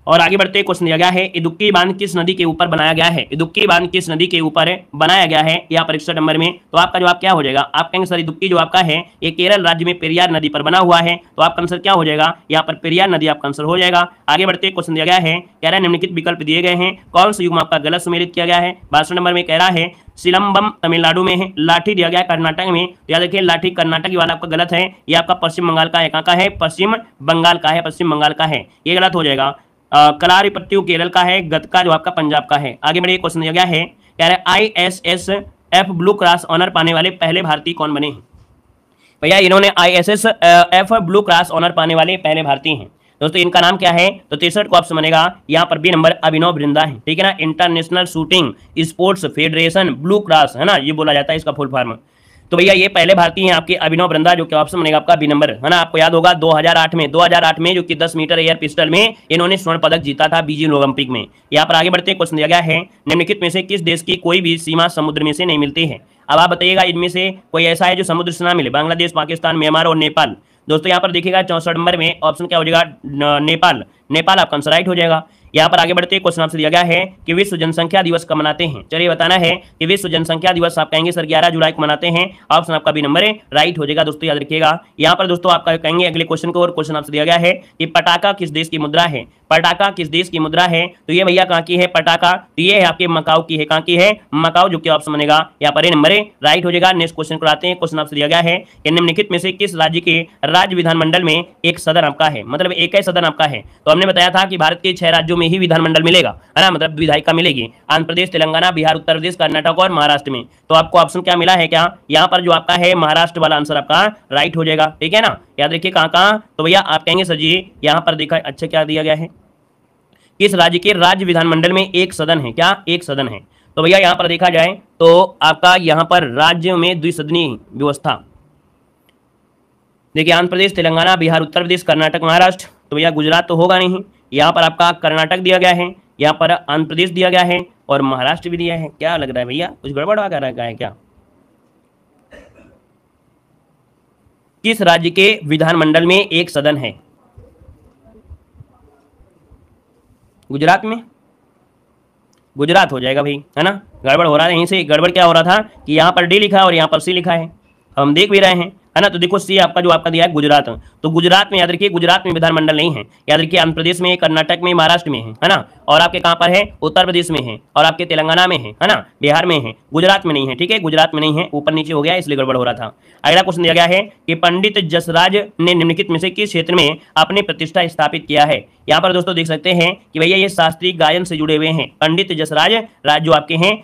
और आगे बढ़ते क्वेश्चन दिया गया है इदुक्की बांध किस नदी के ऊपर बनाया गया है इदुक्की बांध किस नदी के ऊपर बनाया गया है या परीक्षा नंबर में तो आपका जवाब क्या हो जाएगा आप कहेंगे सर इदुक्की जो आपका है ये केरल राज्य में पेरियार नदी पर बना हुआ है तो आपका आंसर क्या हो जाएगा यहाँ पर पेरियार नदी आपका आंसर हो जाएगा आगे बढ़ते क्वेश्चन दिया गया है कह रहा है निम्नलिखित विकल्प दिए गए हैं कौन सा युग आपका गलत सुमेलित किया गया है बासठ नंबर में कह रहा है सिलम्बम तमिलनाडु में है लाठी दिया गया कर्नाटक में तो याद रखिए लाठी कर्नाटक वाला आपका गलत है ये आपका पश्चिम बंगाल का है कहाँ का है पश्चिम बंगाल का है पश्चिम बंगाल का है ये गलत हो जाएगा कलारी पत्तियों केरल का है गतका जो आपका पंजाब का है आगे मेरे क्वेश्चन दिया गया है कह रहे I S S F blue cross honour पाने वाले पहले भारतीय कौन बने हैं भैया इन्होंने I S S F blue cross honour पाने वाले पहले भारतीय हैं दोस्तों इनका नाम क्या है तो तिरसठ को ऑप्शन बनेगा यहाँ पर भी नंबर अभिनव बृंदा है ठीक है ना international shooting sports federation blue cross है ना ये बोला जाता है इसका फुल फॉर्म तो भैया ये पहले भारतीय हैं आपके अभिनव ब्रंदा जो कि ऑप्शन बनेगा आपका बी नंबर है ना आपको याद होगा 2008 में 2008 में जो कि 10 मीटर एयर पिस्टल में इन्होंने स्वर्ण पदक जीता था बीजिंग ओलंपिक में यहाँ पर आगे बढ़ते हैं क्वेश्चन दिया गया है निम्नलिखित में से किस देश की कोई भी सीमा समुद्र में से नहीं मिलती है अब आप बताइएगा इनमें से कोई ऐसा है जो समुद्र से ना मिले बांग्लादेश पाकिस्तान म्यांमार और नेपाल दोस्तों यहाँ पर देखिएगा चौसठ नंबर में ऑप्शन क्या हो जाएगा नेपाल नेपाल आपका आंसर राइट हो जाएगा यहाँ पर आगे बढ़ते क्वेश्चन आपसे दिया गया है कि विश्व जनसंख्या दिवस कब मनाते हैं चलिए बताना है कि विश्व जनसंख्या दिवस आप कहेंगे सर ग्यारह जुलाई को मनाते हैं ऑप्शन आपका भी नंबर है राइट हो जाएगा दोस्तों याद रखिएगा यहाँ पर दोस्तों आपका कहेंगे अगले क्वेश्चन को और क्वेश्चन आपसे दिया गया है कि पटाखा किस देश की मुद्रा है पटाखा किस देश की मुद्रा है तो ये भैया कहाँ की है पटाखा तो ये है आपके मकाऊ की है कहाँ की है मकाऊ जो कि ऑप्शन बनेगा यहाँ पर नंबर है राइट हो जाएगा नेक्स्ट क्वेश्चन को आते हैं क्वेश्चन आपसे दिया गया है कि निम्नलिखित में से किस राज्य के राज्य विधानमंडल में एक सदन आपका है मतलब एक ही सदन आपका है तो हमने बताया था कि भारत के छह राज्यों में ही विधानमंडल मिलेगा है ना मतलब विधायिका मिलेगी आंध्र प्रदेश तेलंगाना बिहार उत्तर प्रदेश कर्नाटक और महाराष्ट्र में तो आपको ऑप्शन क्या मिला है क्या यहाँ पर जो आपका है महाराष्ट्र वाला आंसर आपका राइट हो जाएगा ठीक है ना याद रखिए कहाँ कहाँ तो भैया आप कहेंगे सर जी यहाँ पर देखा अच्छा क्या दिया गया है किस राज्य के राज्य विधानमंडल में एक सदन है क्या एक सदन है तो भैया यहाँ पर देखा जाए तो आपका यहाँ पर राज्य में द्विसदनीय व्यवस्था देखिए आंध्र प्रदेश तेलंगाना बिहार उत्तर प्रदेश कर्नाटक महाराष्ट्र तो भैया गुजरात तो होगा नहीं यहाँ पर आपका कर्नाटक दिया गया है यहाँ पर आंध्र प्रदेश दिया गया है और महाराष्ट्र भी दिया है क्या लग रहा है भैया कुछ गड़बड़वा कर रखा है क्या किस राज्य के विधानमंडल में एक सदन है गुजरात में गुजरात हो जाएगा भाई है ना गड़बड़ हो रहा है यहीं से गड़बड़ क्या हो रहा था कि यहाँ पर डी लिखा है और यहाँ पर सी लिखा है हम देख भी रहे हैं है ना तो देखो सी आपका जो आपका दिया है गुजरात तो गुजरात में याद रखिए गुजरात में विधानमंडल नहीं है याद रखिए आंध्र प्रदेश में कर्नाटक में महाराष्ट्र में है ना और आपके कहाँ पर है उत्तर प्रदेश में है और आपके तेलंगाना में है है ना बिहार में है गुजरात में नहीं है ठीक है गुजरात में नहीं है ऊपर नीचे हो गया इसलिए गड़बड़ हो रहा था अगला क्वेश्चन दिया गया है कि पंडित जसराज ने निम्नलिखित में से किस क्षेत्र में अपनी प्रतिष्ठा स्थापित किया है यहाँ पर दोस्तों देख सकते हैं कि भैया ये शास्त्रीय गायन से जुड़े हुए हैं पंडित जसराज राज जो आपके हैं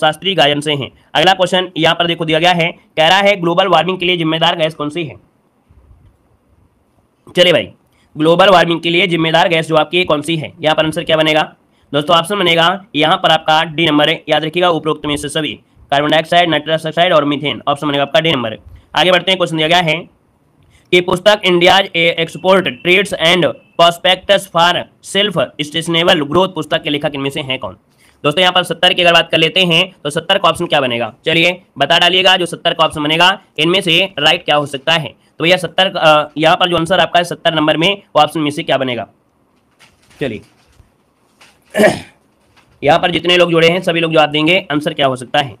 शास्त्रीय गायन से हैं अगला क्वेश्चन यहाँ पर देखो दिया गया है कह रहा है ग्लोबल वार्मिंग के लिए जिम्मेदार गैस कौन सी है चले भाई ग्लोबल वार्मिंग के लिए जिम्मेदार गैस जो आपकी कौन सी है यहाँ पर आंसर क्या बनेगा दोस्तों ऑप्शन बनेगा यहाँ पर आपका डी नंबर है याद रखिएगा उपरोक्त में से सभी कार्बन डाइऑक्साइड नाइट्रस ऑक्साइड और मिथेन ऑप्शन बनेगा आपका डी नंबर आगे बढ़ते हैं क्वेश्चन दिया गया है कि पुस्तक India export trades and prospects for self sustainable growth पुस्तक के लेखक इनमें से है कौन दोस्तों यहाँ पर सत्तर की अगर बात कर लेते हैं तो सत्तर का ऑप्शन क्या बनेगा चलिए बता डालिएगा जो सत्तर का ऑप्शन बनेगा इनमें से राइट क्या हो सकता है तो यह सत्तर यहाँ पर जो आंसर आपका है सत्तर नंबर में वो ऑप्शन में से क्या बनेगा चलिए यहाँ पर जितने लोग जुड़े हैं सभी लोग जवाब देंगे आंसर क्या हो सकता है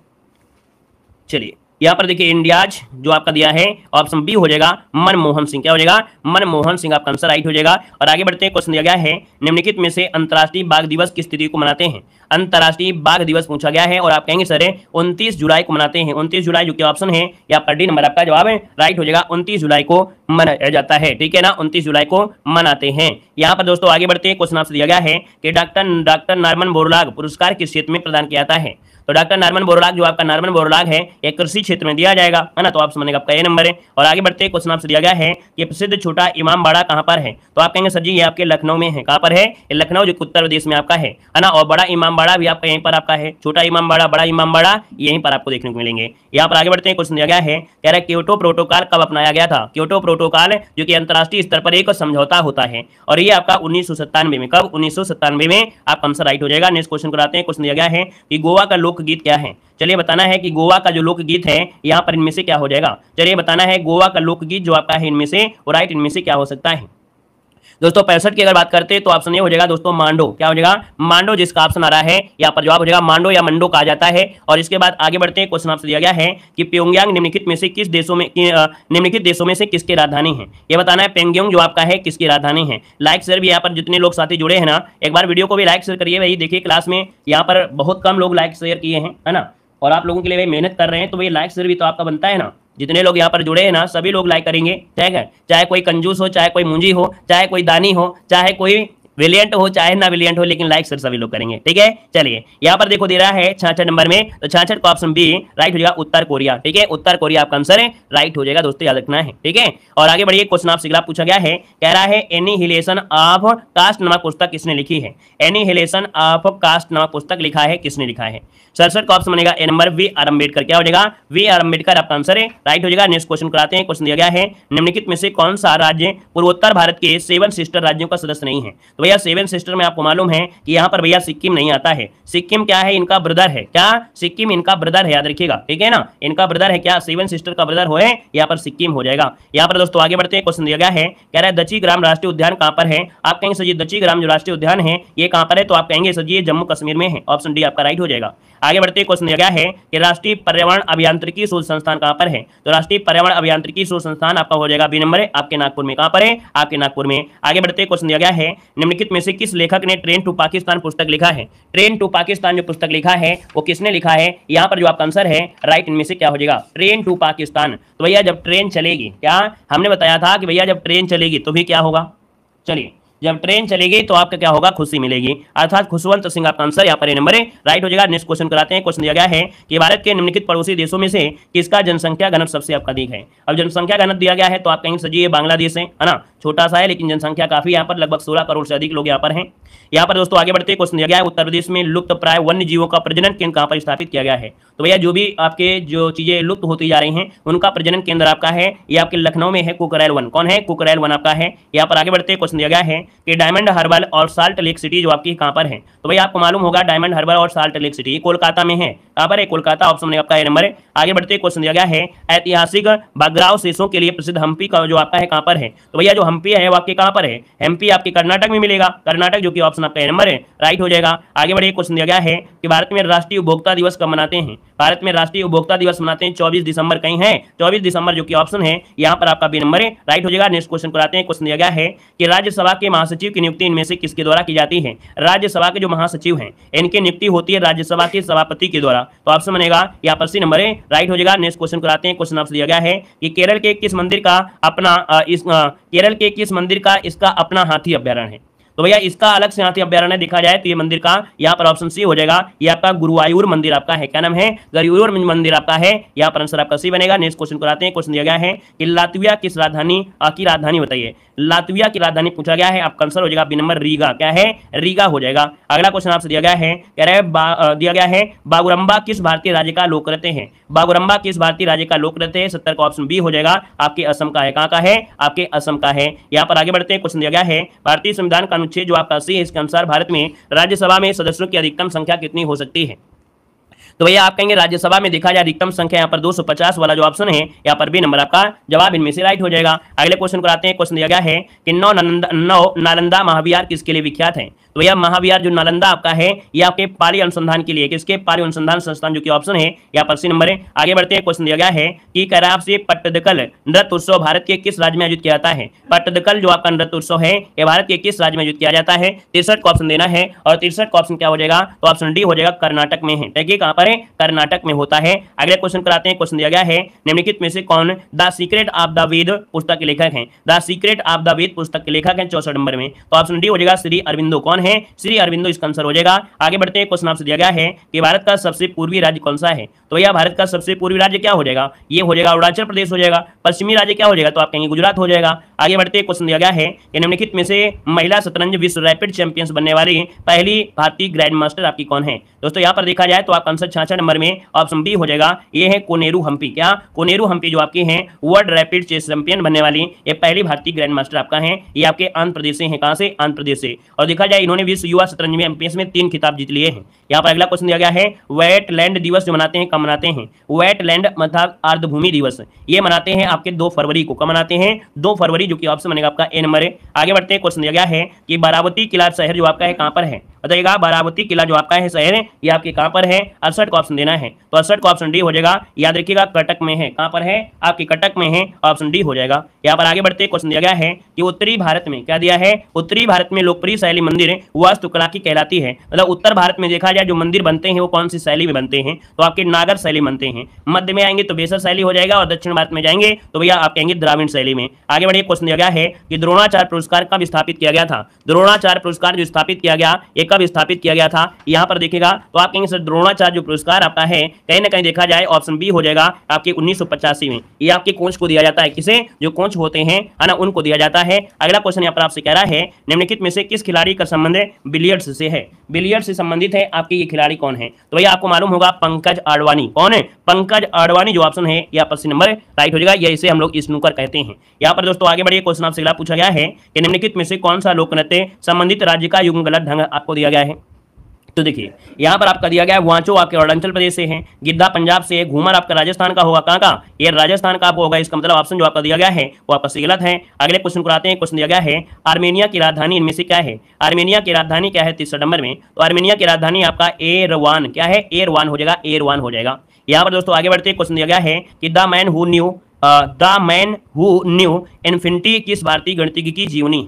चलिए यहाँ पर देखिए इंडियाज जो आपका दिया है ऑप्शन बी हो जाएगा मनमोहन सिंह क्या हो जाएगा मनमोहन सिंह आपका आंसर राइट हो जाएगा और आगे बढ़ते हैं क्वेश्चन दिया गया है निम्नलिखित में से अंतर्राष्ट्रीय बाघ दिवस किस तिथि को मनाते हैं अंतर्राष्ट्रीय बाघ दिवस पूछा गया है और आप कहेंगे सर उन्तीस जुलाई को मनाते हैं उन्तीस जुलाई जो कि ऑप्शन है या पर डी नंबर आपका जवाब है राइट हो जाएगा उनतीस जुलाई को मनाया जाता है ठीक है ना उन्तीस जुलाई को मनाते हैं यहाँ पर दोस्तों आगे बढ़ते हैं क्वेश्चन आपसे दिया गया है कि डॉक्टर डॉक्टर नारमन बोरलाग पुरस्कार किस क्षेत्र में प्रदान किया जाता है तो डॉक्टर नॉर्मन बोरलाग जो आपका नॉर्मन बोरलाग है ये कृषि क्षेत्र में दिया जाएगा है ना तो आप का आपका ये नंबर है और आगे बढ़ते क्वेश्चन आपसे दिया गया है कि प्रसिद्ध छोटा इमाम बाड़ा कहाँ पर है तो आप कहेंगे सर जी ये आपके लखनऊ में है कहाँ पर है ये लखनऊ जो उत्तर प्रदेश में आपका है है ना और बड़ा इमाम बाड़ा भी आपका यहीं पर आपका है छोटा इमाम बाड़ा बड़ा इमाम बाड़ा यहीं पर आपको देखने को मिलेंगे यहाँ पर आगे बढ़ते हैं क्वेश्चन दिया गया है कह रहा है क्योटो प्रोटोकॉल कब अपनाया गया था क्योटो प्रोटोकॉल जो कि अंतर्राष्ट्रीय स्तर पर एक समझौता होता है और ये आपका उन्नीस में कब उन्नीस में आपका आंसर राइट हो जाएगा नेक्स्ट क्वेश्चन कराते हैं क्वेश्चन दिया गया है कि गोवा का लोक लोकगीत क्या है चलिए बताना है कि गोवा का जो लोकगीत है यहाँ पर इनमें से क्या हो जाएगा चलिए बताना है गोवा का लोकगीत जो आपका है इनमें से राइट इनमें से क्या हो सकता है दोस्तों पैंसठ की अगर बात करते हैं तो ऑप्शन ये हो जाएगा दोस्तों मांडो क्या हो जाएगा मांडो जिसका ऑप्शन आ रहा है यहाँ पर जवाब हो जाएगा मांडो या मंडो कहा जाता है और इसके बाद आगे बढ़ते हैं क्वेश्चन आपसे दिया गया है कि प्योंगयांग निम्नलिखित में से किस देशों में निम्नलिखित देशों में से किसकी राजधानी है ये बताना है पेंग्योंग जो आपका है किसकी राजधानी है लाइक शेयर भी यहाँ पर जितने लोग साथी जुड़े हैं ना एक बार वीडियो को भी लाइक शेयर करिए भाई देखिए क्लास में यहाँ पर बहुत कम लोग लाइक शेयर किए हैं है ना और आप लोगों के लिए भाई मेहनत कर रहे हैं तो भाई लाइक शेयर भी तो आपका बनता है ना जितने लोग यहाँ पर जुड़े हैं ना सभी लोग लाइक करेंगे ठीक है चाहे कोई कंजूस हो चाहे कोई मुंजी हो चाहे कोई दानी हो चाहे कोई विलियंट हो चाहे ना विलियंट हो लेकिन लाइक सर सभी लोग करेंगे ठीक है चलिए यहाँ पर देखो दे रहा है छाछठ नंबर में तो छाछठ का ऑप्शन बी राइट हो जाएगा उत्तर कोरिया ठीक है उत्तर कोरिया आपका आंसर है राइट हो जाएगा दोस्तों याद रखना है ठीक है और आगे बढ़िए क्वेश्चन आपसे अगला पूछा गया है कह रहा है एनिहिलेशन ऑफ कास्ट नामक पुस्तक किसने लिखी है एनिहिलेशन ऑफ कास्ट नामक पुस्तक लिखा है किसने लिखा है सड़सठ का ऑप्शन बनेगा A number V R Ambedkar क्या हो जाएगा वी आर अम्बेडकर आपका आंसर है राइट हो जाएगा नेक्स्ट क्वेश्चन कराते हैं क्वेश्चन दिया गया है निम्नलिखित में से कौन सा राज्य पूर्वोत्तर भारत के सेवन सिस्टर राज्यों का सदस्य नहीं है तो भैया सेवन सिस्टर में आपको मालूम है कि यहाँ पर भैया सिक्किम नहीं आता है सिक्किम क्या है इनका ब्रदर है क्या सिक्किम इनका ब्रदर है याद रखिएगा ठीक है ना इनका ब्रदर है क्या सेवन सिस्टर का ब्रदर हो यहाँ पर सिक्किम हो जाएगा यहाँ पर दोस्तों आगे बढ़ते हैं क्वेश्चन दिया गया है कह रहा है दची ग्राम राष्ट्रीय उद्यान कहाँ पर है आप कहेंगे सर जी दची ग्राम जो राष्ट्रीय उद्यान है ये कहाँ पर है तो आप कहेंगे सर जी जम्मू कश्मीर में है ऑप्शन डी आपका राइट हो जाएगा आगे बढ़ते हैं क्वेश्चन दिया गया है कि राष्ट्रीय पर्यावरण अभियांत्रिकी शोध संस्थान कहाँ पर है तो राष्ट्रीय पर्यावरण अभियांत्रिकी शोध संस्थान आपका हो जाएगा बी नंबर आपके नागपुर में कहाँ पर है आपके नागपुर में आगे बढ़ते क्वेश्चन दिया गया है निम्न निम्नलिखित में से किस लेखक ने ट्रेन टू पाकिस्तान पुस्तक लिखा है ट्रेन टू पाकिस्तान जो पुस्तक लिखा है वो किसने लिखा है यहाँ पर जो आपका आंसर है राइट इनमें से क्या हो जाएगा ट्रेन टू पाकिस्तान तो भैया जब ट्रेन चलेगी क्या हमने बताया था कि भैया जब ट्रेन चलेगी तो भी क्या होगा चलिए जब ट्रेन चलेगी तो आपका क्या होगा खुशी मिलेगी अर्थात खुशवंत सिंह आपका आंसर यहाँ पर नंबर है राइट हो जाएगा नेक्स्ट क्वेश्चन कराते हैं क्वेश्चन दिया गया है कि भारत के निम्नलिखित पड़ोसी देशों में से किसका जनसंख्या घनत्व सबसे आपका अधिक है अब जनसंख्या घनत्व दिया गया है तो आप कहेंगे सजी बांग्लादेश है ना छोटा सा है लेकिन जनसंख्या काफी यहाँ पर लगभग 16 करोड़ से अधिक लोग यहाँ पर हैं यहाँ पर दोस्तों आगे बढ़ते हैं क्वेश्चन दिया गया है उत्तर प्रदेश में लुप्त प्राय वन्य जीवों का प्रजनन केंद्र कहाँ पर स्थापित किया गया है तो भैया जो भी आपके जो चीजें लुप्त होती जा रही हैं उनका प्रजनन केंद्र आपका है ये आपके लखनऊ में है कुकरैल वन कौन है कुकरैल वन आपका है यहाँ पर आगे बढ़ते हैं क्वेश्चन दिया गया है कि डायमंड हर्बल और साल्ट लेक सिटी जो आपकी कहाँ पर है तो भैया आपको मालूम होगा डायमंड हर्बल और साल्ट लेक सिटी कोलकाता में है कहाँ पर है कोलकाता ऑप्शन में आपका नंबर आगे बढ़ते क्वेश्चन दिया गया है ऐतिहासिक बगराव शेषों के लिए प्रसिद्ध हम्पी का जो आपका है कहाँ पर है तो भैया जो हम्पी है वाक्य आपके पर है एमपी आपके कर्नाटक में मिलेगा कर्नाटक जो कि ऑप्शन आपका नंबर है राइट हो जाएगा आगे बढ़े क्वेश्चन दिया गया है कि भारत में राष्ट्रीय उपभोक्ता दिवस कब मनाते हैं भारत में राष्ट्रीय उपभोक्ता दिवस मनाते हैं चौबीस दिसंबर कहीं है चौबीस दिसंबर जो की ऑप्शन है यहाँ पर आपका बी नंबर है राइट हो जाएगा नेक्स्ट क्वेश्चन को आते हैं क्वेश्चन दिया गया है कि राज्यसभा के महासचिव की नियुक्ति इनमें से किसके द्वारा की जाती है राज्यसभा के जो महासचिव है इनकी नियुक्ति होती है राज्यसभा के सभापति के द्वारा तो ऑप्शन बनेगा यहाँ पर सी नंबर है राइट हो जाएगा नेक्स्ट क्वेश्चन को आते हैं क्वेश्चन आपसे दिया गया है कि केरल के किस मंदिर का अपना इस केरल के किस मंदिर का इसका अपना हाथी अभ्यारण है तो भैया इसका अलग से यहाँ से अभ्यारण्य देखा जाए तो ये मंदिर का यहाँ पर ऑप्शन सी हो जाएगा ये आपका गुरुआयूर मंदिर आपका है क्या नाम है गरियूर मंदिर आपका है यहाँ पर आंसर आपका सी बनेगा नेक्स्ट क्वेश्चन को आते हैं क्वेश्चन दिया गया है कि लातविया किस राजधानी की राजधानी बताइए लातविया की राजधानी पूछा गया है आपका आंसर हो जाएगा बी नंबर रीगा क्या है रीगा हो जाएगा अगला क्वेश्चन आपसे दिया गया है कह रहे दिया गया है बागुरंबा किस भारतीय राज्य का लोक रहते हैं बागुरंबा किस भारतीय राज्य का लोक रहते हैं सत्तर का ऑप्शन बी हो जाएगा आपके असम का है कहाँ का है आपके असम का है यहाँ पर आगे बढ़ते हैं क्वेश्चन दिया गया है भारतीय संविधान का अनुच्छेद जो आपका अस्सी है इसके अनुसार भारत में राज्यसभा में सदस्यों की अधिकतम संख्या कितनी हो सकती है तो भैया आप कहेंगे राज्यसभा में देखा जाए अधिकतम संख्या यहाँ पर 250 वाला जो ऑप्शन है यहाँ पर भी नंबर आपका जवाब इनमें से राइट हो जाएगा अगले क्वेश्चन को आते हैं क्वेश्चन दिया गया है कि नौ नौ नालंदा महाविहार किसके लिए विख्यात है तो भैया महाविहार जो नालंदा आपका है ये आपके पाली अनुसंधान के लिए किसके पाली अनुसंधान संस्थान जो कि ऑप्शन है यहाँ पर सी नंबर है आगे बढ़ते हैं क्वेश्चन दिया गया है कि कराब से पट्टदकल नृत्य उत्सव भारत के किस राज्य में आयोजित किया जाता है पट्टदकल जो आपका नृत्य उत्सव है ये भारत के किस राज्य में आयोजित किया जाता है तिरसठ का ऑप्शन देना है और तिरसठ का ऑप्शन क्या हो जाएगा तो ऑप्शन डी हो जाएगा कर्नाटक में है ठीक है कहाँ पर है कर्नाटक में होता है अगले क्वेश्चन कराते हैं क्वेश्चन दिया गया है निम्नलिखित में से कौन the secret of the Veda पुस्तक के लेखक है the secret of the Veda पुस्तक के लेखक है चौसठ नंबर में तो ऑप्शन डी हो जाएगा श्री अरविंदो कौन है श्री अरविंदो इसका आंसर हो जाएगा आगे बढ़ते हैं क्वेश्चन आपसे दिया गया है कि भारत का सबसे पूर्वी राज्य कौन सा है तो यह भारत का सबसे पूर्वी राज्य क्या हो जाएगा ये हो जाएगा अरुणाचल प्रदेश हो जाएगा पश्चिमी राज्य क्या हो जाएगा तो आप कहेंगे गुजरात हो जाएगा आगे बढ़ते हैं क्वेश्चन दिया गया है कि निम्नलिखित में से महिला शतरंज विश्व रैपिड चैंपियंस बनने वाली पहली भारतीय ग्रैंड मास्टर आपकी कौन है दोस्तों यहाँ पर देखा जाए तो आपका आंसर छाछठ नंबर में ऑप्शन बी हो जाएगा ये है कोनेरू हम्पी क्या कोनेरू हम्पी जो आपकी है वर्ल्ड रैपिड चेस चैंपियन बनने वाली ये पहली भारतीय ग्रैंड मास्टर आपका है ये आपके आंध्र प्रदेश से है कहाँ से आंध्र प्रदेश से और देखा जाए इन्होंने विश्व युवा शतरंज में एमपीएस में तीन खिताब जीत लिए हैं यहाँ पर अगला क्वेश्चन दिया गया है वेट लैंड दिवस जो मनाते हैं कब मनाते हैं वेट लैंड मतलब अर्धभूमि दिवस ये मनाते हैं आपके दो फरवरी को कब मनाते हैं दो फरवरी जो कि ऑप्शन बनेगा आपका ए नंबर है आगे बढ़ते हैं क्वेश्चन दिया गया है कि बारावती किला शहर जो आपका है कहाँ पर है बताइएगा बारावती किला जो आपका है शहर ये आपके कहाँ पर है अड़सठ का ऑप्शन देना है तो अड़सठ का ऑप्शन डी हो जाएगा याद रखिएगा कटक में है कहाँ पर है आपके कटक में है ऑप्शन डी हो जाएगा यहाँ पर आगे बढ़ते क्वेश्चन दिया गया है कि उत्तरी भारत में क्या दिया है उत्तरी भारत में लोकप्रिय शैली मंदिर वास्तुकला की कहलाती है मतलब उत्तर भारत में देखा जाए जो मंदिर बनते हैं वो कौन सी शैली में बनते हैं तो आपके नागर शैली बनते हैं मध्य में आएंगे तो बेसर शैली हो जाएगा और दक्षिण भारत में जाएंगे तो भैया आप कहेंगे द्रामीण शैली में आगे बढ़िए क्वेश्चन दिया गया है कि द्रोणाचार्य पुरस्कार कब स्थापित किया गया था द्रोणाचार्य पुरस्कार जो स्थापित किया गया ये कब स्थापित किया गया था यहाँ पर देखेगा तो आप कहेंगे सर द्रोणाचार्य जो पुरस्कार आपका है कहीं ना कहीं देखा जाए ऑप्शन बी हो जाएगा आपके उन्नीस में ये आपके कोच को दिया जाता है किसे जो कोच होते हैं ना उनको दिया जाता है अगला क्वेश्चन यहाँ पर आपसे कह रहा है निम्नलिखित में से किस खिलाड़ी का संबंध संबंध है बिलियर्ड्स से है बिलियर्ड से संबंधित है आपके ये खिलाड़ी कौन है तो भैया आपको मालूम होगा पंकज आडवाणी कौन है पंकज आडवाणी जो ऑप्शन है यह पर नंबर राइट हो जाएगा या इसे हम लोग स्नूकर कहते हैं यहाँ पर दोस्तों आगे बढ़िए क्वेश्चन आपसे पूछा गया है कि निम्नलिखित में से कौन सा लोक नृत्य संबंधित राज्य का युग गलत ढंग आपको दिया गया है तो देखिए यहाँ पर आपका दिया गया है वाचो आपके अरुणाचल प्रदेश से हैं गिद्धा पंजाब से है घूमर आपका राजस्थान का होगा कहाँ का ये राजस्थान का आपको होगा इसका मतलब ऑप्शन जो आपका दिया गया है वो आपका गलत है अगले क्वेश्चन को आते हैं क्वेश्चन दिया गया है आर्मेनिया की राजधानी इनमें से क्या है आर्मेनिया की राजधानी क्या है तीसरे नंबर में तो आर्मेनिया की राजधानी आपका एरवान क्या है एरवान हो जाएगा एरवान हो जाएगा यहाँ पर दोस्तों आगे बढ़ते क्वेश्चन दिया गया है कि the man who knew the man who knew infinity किस भारतीय गणितज्ञ की जीवनी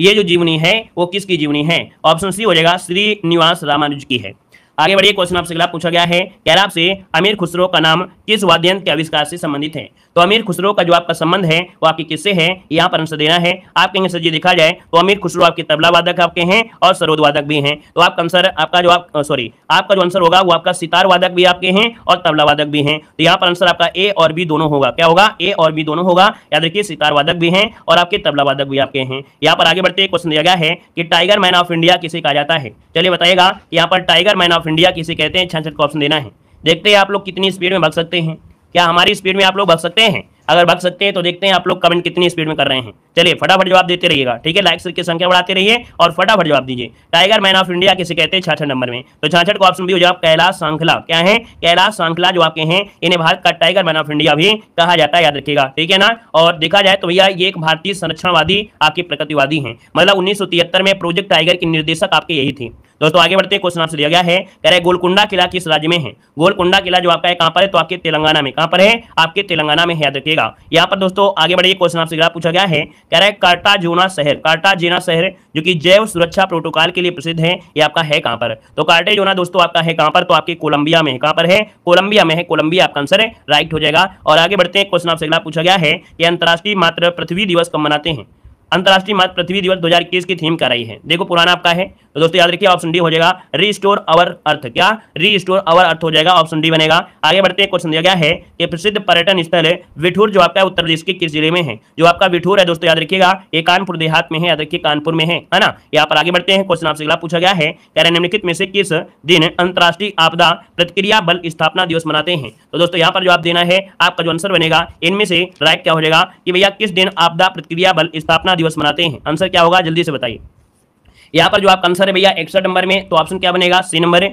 ये जो जीवनी है वो किसकी जीवनी है ऑप्शन सी हो जाएगा श्री निवास रामानुज की है आगे बढ़िए क्वेश्चन आपसे अगला पूछा गया है कैराब से अमीर खुसरो का नाम किस वाद्यंत्र के आविष्कार से संबंधित है तो अमीर खुसरो का जो आपका संबंध है वो आपके किससे है यहाँ पर आंसर देना है आप कहेंगे सर जी देखा जाए तो अमीर खुसरो आपके तबला वादक आपके हैं और सरोद वादक भी हैं तो आपका आंसर आपका जो आप सॉरी आपका जो आंसर होगा वो आपका सितार वादक भी आपके हैं और तबला वादक भी हैं तो यहाँ पर आंसर आपका ए और बी दोनों होगा क्या होगा ए और बी दोनों होगा याद रखिए सितार वादक भी हैं और आपके तबला वादक भी आपके हैं यहाँ पर आगे बढ़ते क्वेश्चन दिया गया है कि टाइगर मैन ऑफ इंडिया किसे कहा जाता है चलिए बताएगा यहाँ पर टाइगर मैन ऑफ इंडिया किसे कहते हैं छाछठ का ऑप्शन देना है देखते हैं आप लोग कितनी स्पीड में भाग सकते हैं क्या हमारी स्पीड में आप लोग बच सकते हैं अगर भाग सकते हैं तो देखते हैं आप लोग कमेंट कितनी स्पीड में कर रहे हैं चलिए फटाफट जवाब देते रहिएगा ठीक है लाइक की संख्या बढ़ाते रहिए और फटाफट जवाब दीजिए टाइगर मैन ऑफ इंडिया किसे कहते हैं छाछठ नंबर में तो छाछठ को ऑप्शन भी हो जाए कैलाश सांखला क्या है कैलाश सांखला जो आपके हैं इन्हें भारत का टाइगर मैन ऑफ इंडिया भी कहा जाता है याद रखिएगा ठीक है ना और देखा जाए तो भैया ये एक भारतीय संरक्षणवादी आपके प्रगतिवादी है मतलब उन्नीस में प्रोजेक्ट टाइगर के निर्देशक आपके यही थे दोस्तों आगे बढ़ते हैं क्वेश्चन आपसे दिया गया है कह रहे गोलकुंडा किला किस राज्य में है गोलकुंडा किला जो आपका है कहां पर है तो आपके तेलंगाना में कहां पर है आपके तेलंगाना में याद रखिएगा रहेगा यहाँ पर दोस्तों आगे बढ़िए क्वेश्चन आपसे पूछा गया है कह रहा है कार्टाजोना शहर कार्टाजेना शहर जो कि जैव सुरक्षा प्रोटोकॉल के लिए प्रसिद्ध है ये आपका है कहां पर तो कार्टेजोना दोस्तों आपका है कहां पर तो आपके कोलंबिया में कहां पर है कोलंबिया में है कोलंबिया आपका आंसर है राइट हो जाएगा और आगे बढ़ते हैं क्वेश्चन आपसे पूछा गया है कि अंतर्राष्ट्रीय मात्र पृथ्वी दिवस कब मनाते हैं अंतर्राष्ट्रीय मात पृथ्वी दिवस 2021 की थीम कराई है देखो पुराना आपका है तो दोस्तों याद रखिए ऑप्शन डी हो जाएगा रीस्टोर अवर अर्थ क्या रीस्टोर अवर अर्थ हो जाएगा ऑप्शन डी बनेगा आगे बढ़ते हैं क्वेश्चन दिया गया है कि प्रसिद्ध पर्यटन स्थल है विठूर जो आपका उत्तर प्रदेश के किस जिले में है जो आपका विठूर है दोस्तों याद रखिएगा ये कानपुर देहात में है याद रखिए कानपुर में है ना यहाँ पर आगे बढ़ते हैं क्वेश्चन आपसे अगला पूछा गया है कह रहे निम्नलिखित में से किस दिन अंतर्राष्ट्रीय आपदा प्रतिक्रिया बल स्थापना दिवस मनाते हैं तो दोस्तों यहाँ पर जवाब देना है आपका जो आंसर बनेगा इनमें से राय क्या हो जाएगा कि भैया किस दिन आपदा प्रतिक्रिया बल स्थापना दिवस मनाते हैं आंसर क्या होगा जल्दी से बताइए यहाँ पर जो आपका आंसर है भैया इकसठ नंबर में तो ऑप्शन क्या बनेगा सी नंबर है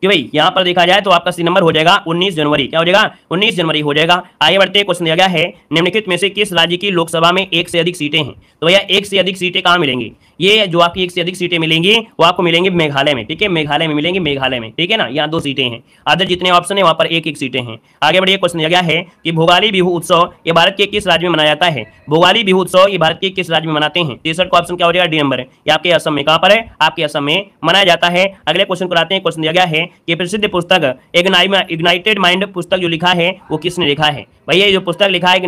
कि भाई यहाँ पर देखा जाए तो आपका सी नंबर हो जाएगा 19 जनवरी क्या हो जाएगा 19 जनवरी हो जाएगा आगे बढ़ते क्वेश्चन दिया गया है निम्नलिखित में से किस राज्य की लोकसभा में एक से अधिक सीटें हैं तो भैया एक से अधिक सीटें कहाँ मिलेंगी ये जो आपकी एक से अधिक सीटें मिलेंगी वो आपको मिलेंगे मेघालय में ठीक है मेघालय में मिलेंगे मेघालय में ठीक है ना यहाँ दो सीटें हैं अदर जितने ऑप्शन है वहाँ पर एक एक सीटें हैं आगे बढ़िया क्वेश्चन दिया गया है कि भोगाली बिहू उत्सव ये भारत के किस राज्य में मनाया जाता है भोगाली बिहू उत्सव ये भारत के किस राज्य में मनाते हैं तीसरा का ऑप्शन क्या हो जाएगा डी नंबर है आपके असम में कहाँ पर है आपके असम में मनाया जाता है अगले क्वेश्चन को आते हैं क्वेश्चन दिया गया है कि प्रसिद्ध पुस्तक इग्नाइटेड माइंड पुस्तक जो लिखा है वो किसने लिखा है भैया जो पुस्तक लिखा है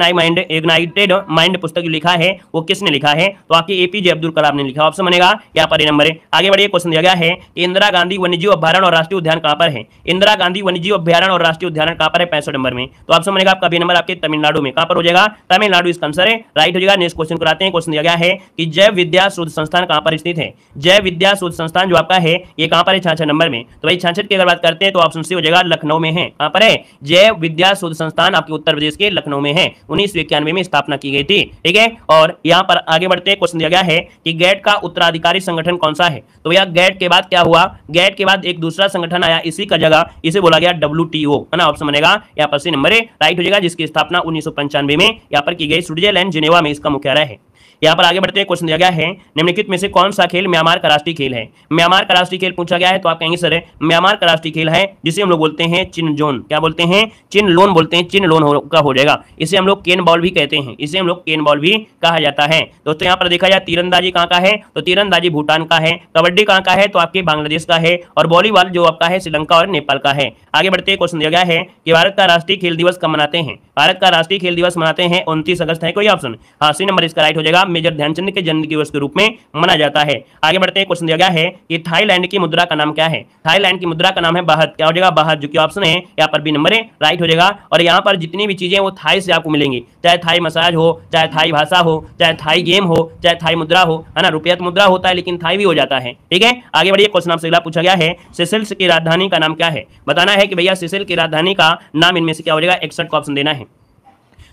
इग्नाइटेड माइंड पुस्तक जो लिखा है वो किसने लिखा है तो आपके एपीजे अब्दुल कलाम ने लिखा ठीक है ऑप्शन बनेगा यहाँ पर नंबर है आगे बढ़िए क्वेश्चन दिया गया है इंदिरा गांधी वन्यजीव अभ्यारण और राष्ट्रीय उद्यान कहाँ पर है इंदिरा गांधी वन्यजीव अभ्यारण और राष्ट्रीय उद्यान कहाँ पर है पैसठ नंबर में तो ऑप्शन बनेगा आपका बी नंबर आपके तमिलनाडु में कहाँ पर हो जाएगा तमिलनाडु इसका आंसर है राइट हो जाएगा नेक्स्ट क्वेश्चन कराते हैं क्वेश्चन दिया गया है कि जैव विद्या शोध संस्थान कहाँ पर स्थित है जैव विद्या शोध संस्थान जो आपका है ये कहाँ पर है छाछ नंबर में तो भाई छाछ की अगर बात करते हैं तो ऑप्शन सी हो जाएगा लखनऊ में है कहाँ पर है जैव विद्या शोध संस्थान आपके उत्तर प्रदेश के लखनऊ में है उन्नीस में स्थापना की गई थी ठीक है और यहाँ पर आगे बढ़ते हैं क्वेश्चन दिया गया है कि गेट का उत्तराधिकारी संगठन कौन सा है तो भैया गैट के बाद क्या हुआ गैट के बाद एक दूसरा संगठन आया इसी का जगह इसे बोला गया डब्ल्यू है ना ऑप्शन बनेगा यहाँ पर सी नंबर राइट हो जाएगा जिसकी स्थापना उन्नीस में यहाँ पर की गई स्विटरलैंड जिनेवा में इसका मुख्यालय है यहाँ पर आगे बढ़ते हैं क्वेश्चन दिया गया है निम्नलिखित में से कौन सा खेल म्यांमार का राष्ट्रीय खेल है म्यांमार का राष्ट्रीय खेल पूछा गया है तो आप कहेंगे सर म्यांमार का राष्ट्रीय खेल है जिसे हम लोग बोलते हैं चिन जोन क्या बोलते हैं चिन लोन बोलते हैं चिन लोन हो, का हो जाएगा इसे हम लोग केन बॉल भी कहते हैं इसे हम लोग केन बॉल भी कहा जाता है दोस्तों यहाँ पर देखा जाए तीरंदाजी कहाँ का है तो तीरंदाजी भूटान का है कबड्डी कहाँ का है तो आपके बांग्लादेश का है और वॉलीबॉल जो आपका है श्रीलंका और नेपाल का है आगे बढ़ते हैं क्वेश्चन दिया गया है कि भारत का राष्ट्रीय खेल दिवस कब मनाते हैं भारत का राष्ट्रीय खेल दिवस मनाते हैं उनतीस अगस्त है कोई ऑप्शन हाँ सी नंबर इसका राइट हो जाएगा मेजर ध्यानचंद के जन्म दिवस के रूप में मना जाता है आगे बढ़ते हैं क्वेश्चन दिया गया है कि थाईलैंड की मुद्रा का नाम क्या है थाईलैंड की मुद्रा का नाम है बाहर क्या हो जाएगा बाहर जो कि ऑप्शन है यहाँ पर भी नंबर है राइट हो जाएगा और यहाँ पर जितनी भी चीजें वो थाई से आपको मिलेंगी चाहे थाई मसाज हो चाहे थाई भाषा हो चाहे थाई गेम हो चाहे थाई मुद्रा हो है ना रुपया तो मुद्रा होता है लेकिन थाई भी हो जाता है ठीक है आगे बढ़िए क्वेश्चन आपसे अगला पूछा गया है सिसिल्स की राजधानी का नाम क्या है बताना है कि भैया सिसिल की राजधानी का नाम इनमें से क्या हो जाएगा एक्सठ का ऑप्शन देना है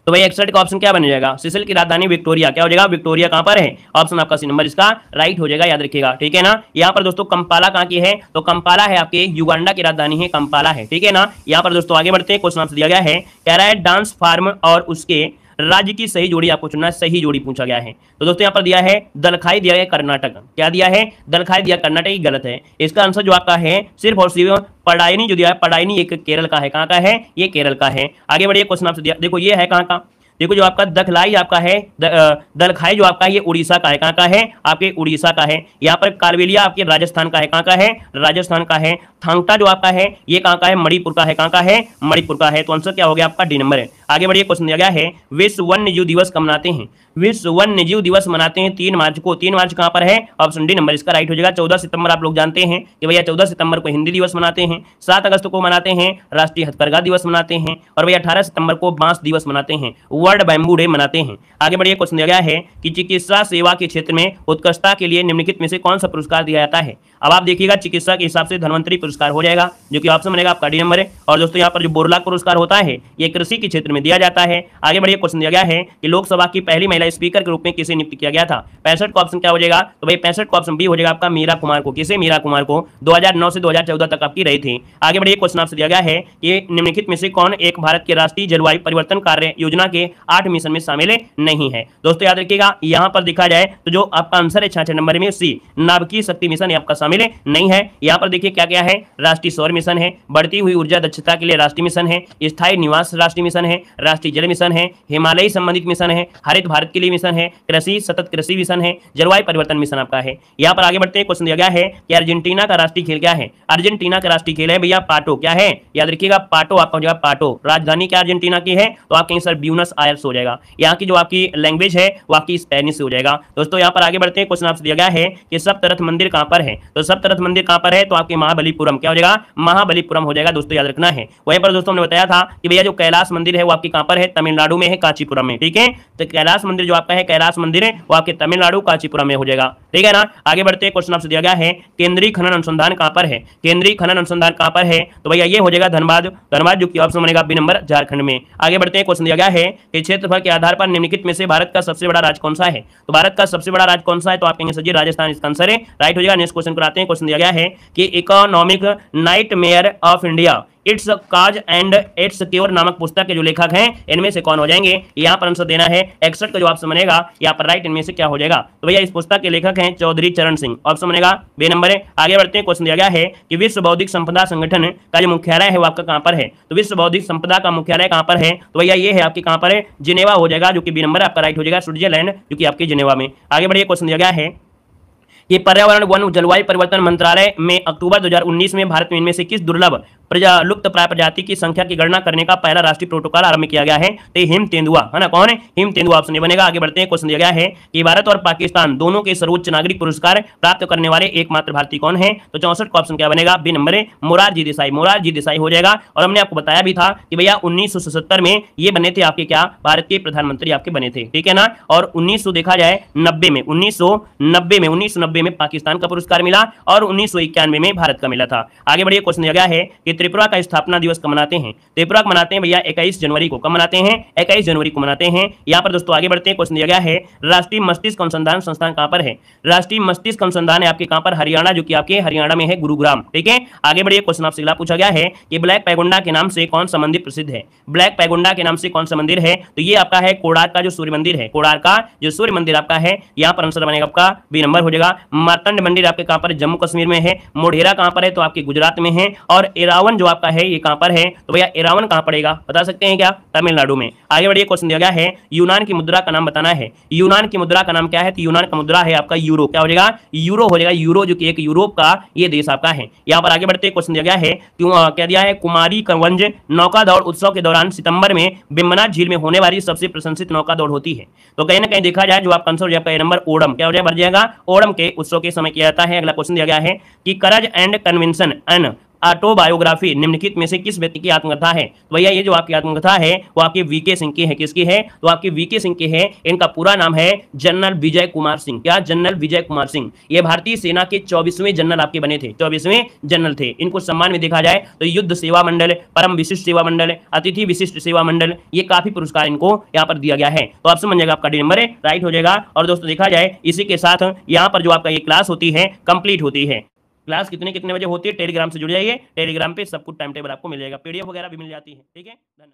तो भाई एकसठ का ऑप्शन क्या बन जाएगा सिसिल की राजधानी विक्टोरिया क्या हो जाएगा विक्टोरिया कहां पर है ऑप्शन आपका सी नंबर इसका राइट हो जाएगा याद रखिएगा ठीक है ना यहाँ पर दोस्तों कंपाला कहाँ की है तो कंपाला है आपके युगांडा की राजधानी है कंपाला है ठीक है ना यहाँ पर दोस्तों आगे बढ़ते हैं क्वेश्चन आपसे दिया गया है कह रहा है डांस फार्म और उसके राज्य की सही जोड़ी आपको चुनना है सही जोड़ी पूछा गया है तो दोस्तों यहाँ पर दिया है दलखाई दिया गया कर्नाटक क्या दिया है दलखाई दिया कर्नाटक ही गलत है इसका आंसर जो आपका है सिर्फ और सिर्फ पडायनी जो दिया है पडायनी एक केरल का है कहाँ का है ये केरल का है आगे बढ़िए क्वेश्चन आपसे दिया देखो ये है कहाँ का देखो जो आपका दखलाई आपका है द, दलखाई जो आपका है ये उड़ीसा का है कहाँ का है आपके उड़ीसा का है यहाँ पर कारवेलिया आपके राजस्थान का है कहाँ का है राजस्थान का है थांगटा जो आपका है ये कहाँ का है मणिपुर का है कहाँ का है मणिपुर का है तो आंसर क्या हो गया आपका डी नंबर है आगे बढ़िए क्वेश्चन दिया गया है विश्व वन्य जीव दिवस कब मनाते हैं विश्व वन्य जीव दिवस मनाते हैं तीन मार्च को तीन मार्च कहाँ पर है ऑप्शन डी नंबर इसका राइट हो जाएगा चौदह सितंबर आप लोग जानते हैं कि भैया चौदह सितंबर को हिंदी दिवस मनाते हैं सात अगस्त को मनाते हैं राष्ट्रीय हथकरघा दिवस मनाते हैं और भैया अठारह सितंबर को बांस दिवस मनाते हैं वर्ल्ड बैम्बू डे मनाते हैं आगे बढ़िए क्वेश्चन दिया गया है कि चिकित्सा सेवा के क्षेत्र में उत्कृष्टता के लिए निम्नलिखित में से कौन सा पुरस्कार दिया जाता है अब आप देखिएगा चिकित्सा के हिसाब से धनवंतरी पुरस्कार हो जाएगा जो कि ऑप्शन बनेगा आपका डी नंबर है और दोस्तों यहाँ पर जो बोरला पुरस्कार होता है ये कृषि के क्षेत्र में दिया जाता है आगे बढ़िए क्वेश्चन दिया गया है कि लोकसभा की पहली महिला स्पीकर के रूप में किसे नियुक्त किया गया था पैंसठ का ऑप्शन क्या हो जाएगा तो भाई पैंसठ का ऑप्शन बी हो जाएगा आपका मीरा कुमार को किसे मीरा कुमार को दो से दो तक आपकी रही थी आगे बढ़िए क्वेश्चन आपसे दिया गया है कि निम्नलिखित में से कौन एक भारत के राष्ट्रीय जलवायु परिवर्तन कार्य योजना के आठ मिशन में शामिल नहीं है दोस्तों याद रखिएगा यहाँ पर देखा जाए तो जो आपका आंसर है छाछठ नंबर में सी नाभिकीय शक्ति मिशन आपका शामिल नहीं है यहाँ पर देखिए क्या क्या है राष्ट्रीय सौर मिशन है बढ़ती हुई ऊर्जा दक्षता के लिए राष्ट्रीय मिशन है स्थायी निवास राष्ट्रीय मिशन है राष्ट्रीय जल मिशन है हिमालय संबंधित मिशन है हरित भारत के लिए मिशन है कृषि सतत कृषि मिशन है जलवायु परिवर्तन मिशन आपका है यहाँ पर आगे बढ़ते हैं क्वेश्चन दिया गया है कि अर्जेंटीना का राष्ट्रीय खेल क्या है अर्जेंटीना का राष्ट्रीय खेल है भैया पाटो क्या है याद रखिएगा पाटो आपका पाटो राजधानी क्या अर्जेंटीना की है तो आपके आंसर ब्यूनस आयर हो जाएगा यहाँ की जो आपकी लैंग्वेज है वो आपकी स्पेनिश हो जाएगा दोस्तों यहाँ पर आगे बढ़ते हैं क्वेश्चन आपसे दिया गया है कि सब तरथ मंदिर कहाँ पर है तो सब तरथ मंदिर कहाँ पर है तो आपके महाबलीपुरम क्या हो जाएगा महाबलीपुरम हो जाएगा दोस्तों याद रखना है वहीं पर दोस्तों हमने बताया था कि भैया जो कैलाश मंदिर है वो आपके कहाँ पर है तमिलनाडु में है कांचीपुरम में ठीक है तो कैलाश मंदिर जो आपका है कैलाश मंदिर है वो आपके तमिलनाडु कांचीपुरम में हो जाएगा ठीक है ना आगे बढ़ते हैं क्वेश्चन आपसे दिया गया है केंद्रीय खनन अनुसंधान कहाँ पर है केंद्रीय खनन अनुसंधान कहाँ पर है तो भैया ये हो जाएगा धनबाद धनबाद जो कि ऑप्शन बनेगा बी नंबर झारखंड में आगे बढ़ते हैं क्वेश्चन दिया गया है के क्षेत्रफल के आधार पर निम्नलिखित में से भारत का सबसे बड़ा राज्य कौन सा है तो भारत का सबसे बड़ा राज्य कौन सा है तो आप कहेंगे सजी राजस्थान इसका आंसर है राइट हो जाएगा नेक्स्ट क्वेश्चन कराते हैं क्वेश्चन दिया गया है कि economic night of India its cause and its cure नामक पुस्तक के जो लेखक हैं इनमें से कौन हो जाएंगे यहाँ पर आंसर देना है एक्सट का जो ऑप्शन बनेगा यहाँ पर राइट इनमें से क्या हो जाएगा तो भैया इस पुस्तक के लेखक हैं चौधरी चरण सिंह ऑप्शन बनेगा बे नंबर है आगे बढ़ते हैं क्वेश्चन दिया गया है कि विश्व बौद्धिक संपदा संगठन का जो मुख्यालय है वो आपका कहाँ पर है तो विश्व बौद्धिक संपदा का मुख्यालय कहाँ पर है तो भैया ये है आपके कहाँ पर है जिनेवा हो जाएगा जो कि बी नंबर आपका राइट हो जाएगा स्विटरलैंड जो कि आपके जिनेवा में आगे बढ़िए क्वेश्चन दिया गया है कि पर्यावरण वन जलवायु परिवर्तन मंत्रालय में अक्टूबर 2019 में भारत में इनमें से किस दुर्लभ प्रजा लुप्त प्राय प्रजाति की संख्या की गणना करने का पहला राष्ट्रीय प्रोटोकॉल आरंभ किया गया है तो हिम तेंदुआ है ना कौन है हिम तेंदुआ ऑप्शन बनेगा आगे बढ़ते हैं क्वेश्चन दिया गया है कि भारत और पाकिस्तान दोनों के सर्वोच्च नागरिक पुरस्कार प्राप्त करने वाले एकमात्र भारतीय कौन है तो चौसठ का ऑप्शन क्या बनेगा बी नंबर है मोरारजी देसाई मोरारजी देसाई हो जाएगा और हमने आपको बताया भी था कि भैया उन्नीस में ये बने थे आपके क्या भारत के प्रधानमंत्री आपके बने थे ठीक है ना और उन्नीस देखा जाए नब्बे में उन्नीस में उन्नीस में पाकिस्तान का पुरस्कार मिला और उन्नीस में भारत का मिला था आगे बढ़िया क्वेश्चन दिया गया है कि त्रिपुरा का स्थापना दिवस कब मनाते हैं त्रिपुरा मनाते हैं भैया इक्कीस जनवरी को कब मनाते हैं इक्कीस जनवरी को मनाते हैं यहाँ पर दोस्तों आगे बढ़ते हैं क्वेश्चन दिया गया है राष्ट्रीय मस्तिष्क अनुसंधान संस्थान कहाँ पर है राष्ट्रीय मस्तिष्क अनुसंधान है आपके कहाँ पर हरियाणा जो कि आपके हरियाणा में है गुरुग्राम ठीक है आगे बढ़िए क्वेश्चन आपसे अगला पूछा गया है कि ब्लैक पैगुंडा के नाम से कौन सा मंदिर प्रसिद्ध है ब्लैक पैगुंडा के नाम से कौन सा मंदिर है तो ये आपका है कोडार का जो सूर्य मंदिर है कोडार का जो सूर्य मंदिर आपका है यहाँ पर आंसर बनेगा आपका बी नंबर हो जाएगा मारतंड मंदिर आपके कहाँ पर जम्मू कश्मीर में है मोढेरा कहाँ पर है तो आपके गुजरात में है और एरावन इरावन जो आपका है ये कहां पर है तो भैया इरावन कहां पड़ेगा बता सकते हैं क्या तमिलनाडु में आगे बढ़िए क्वेश्चन दिया गया है यूनान की मुद्रा का नाम बताना है यूनान की मुद्रा का नाम क्या है तो यूनान का मुद्रा है आपका यूरो क्या हो जाएगा यूरो हो जाएगा यूरो जो कि एक यूरोप का ये देश आपका है यहाँ पर आगे बढ़ते क्वेश्चन दिया गया है क्यों क्या दिया है कुमारी कंवंज नौका दौड़ उत्सव के दौरान सितंबर में बिम्बना झील में होने वाली सबसे प्रशंसित नौका दौड़ होती है तो कहीं ना कहीं देखा जाए जो आपका आंसर आपका नंबर ओडम क्या हो जाएगा बढ़ जाएगा ओडम के उत्सव के समय किया जाता है अगला क्वेश्चन दिया गया है कि करज एंड कन्वेंशन एन ऑटोबायोग्राफी निम्नलिखित में से किस व्यक्ति की आत्मकथा है तो भैया ये जो आपकी आत्मकथा है वो आपके वीके सिंह की है किसकी है तो आपके वीके सिंह की है इनका पूरा नाम है जनरल विजय कुमार सिंह क्या जनरल विजय कुमार सिंह ये भारतीय सेना के चौबीसवें जनरल आपके बने थे चौबीसवें जनरल थे इनको सम्मान में देखा जाए तो युद्ध सेवा मंडल परम विशिष्ट सेवा मंडल अतिथि विशिष्ट सेवा मंडल ये काफी पुरस्कार इनको यहाँ पर दिया गया है तो आप समझ जाएगा आपका डी नंबर राइट हो जाएगा और दोस्तों देखा जाए इसी के साथ यहाँ पर जो आपका ये क्लास होती है कंप्लीट होती है क्लास कितने कितने बजे होती है टेलीग्राम से जुड़ जाइए टेलीग्राम पे सब कुछ टाइम टेबल आपको मिल जाएगा पीडीएफ वगैरह भी मिल जाती है ठीक है धन्यवाद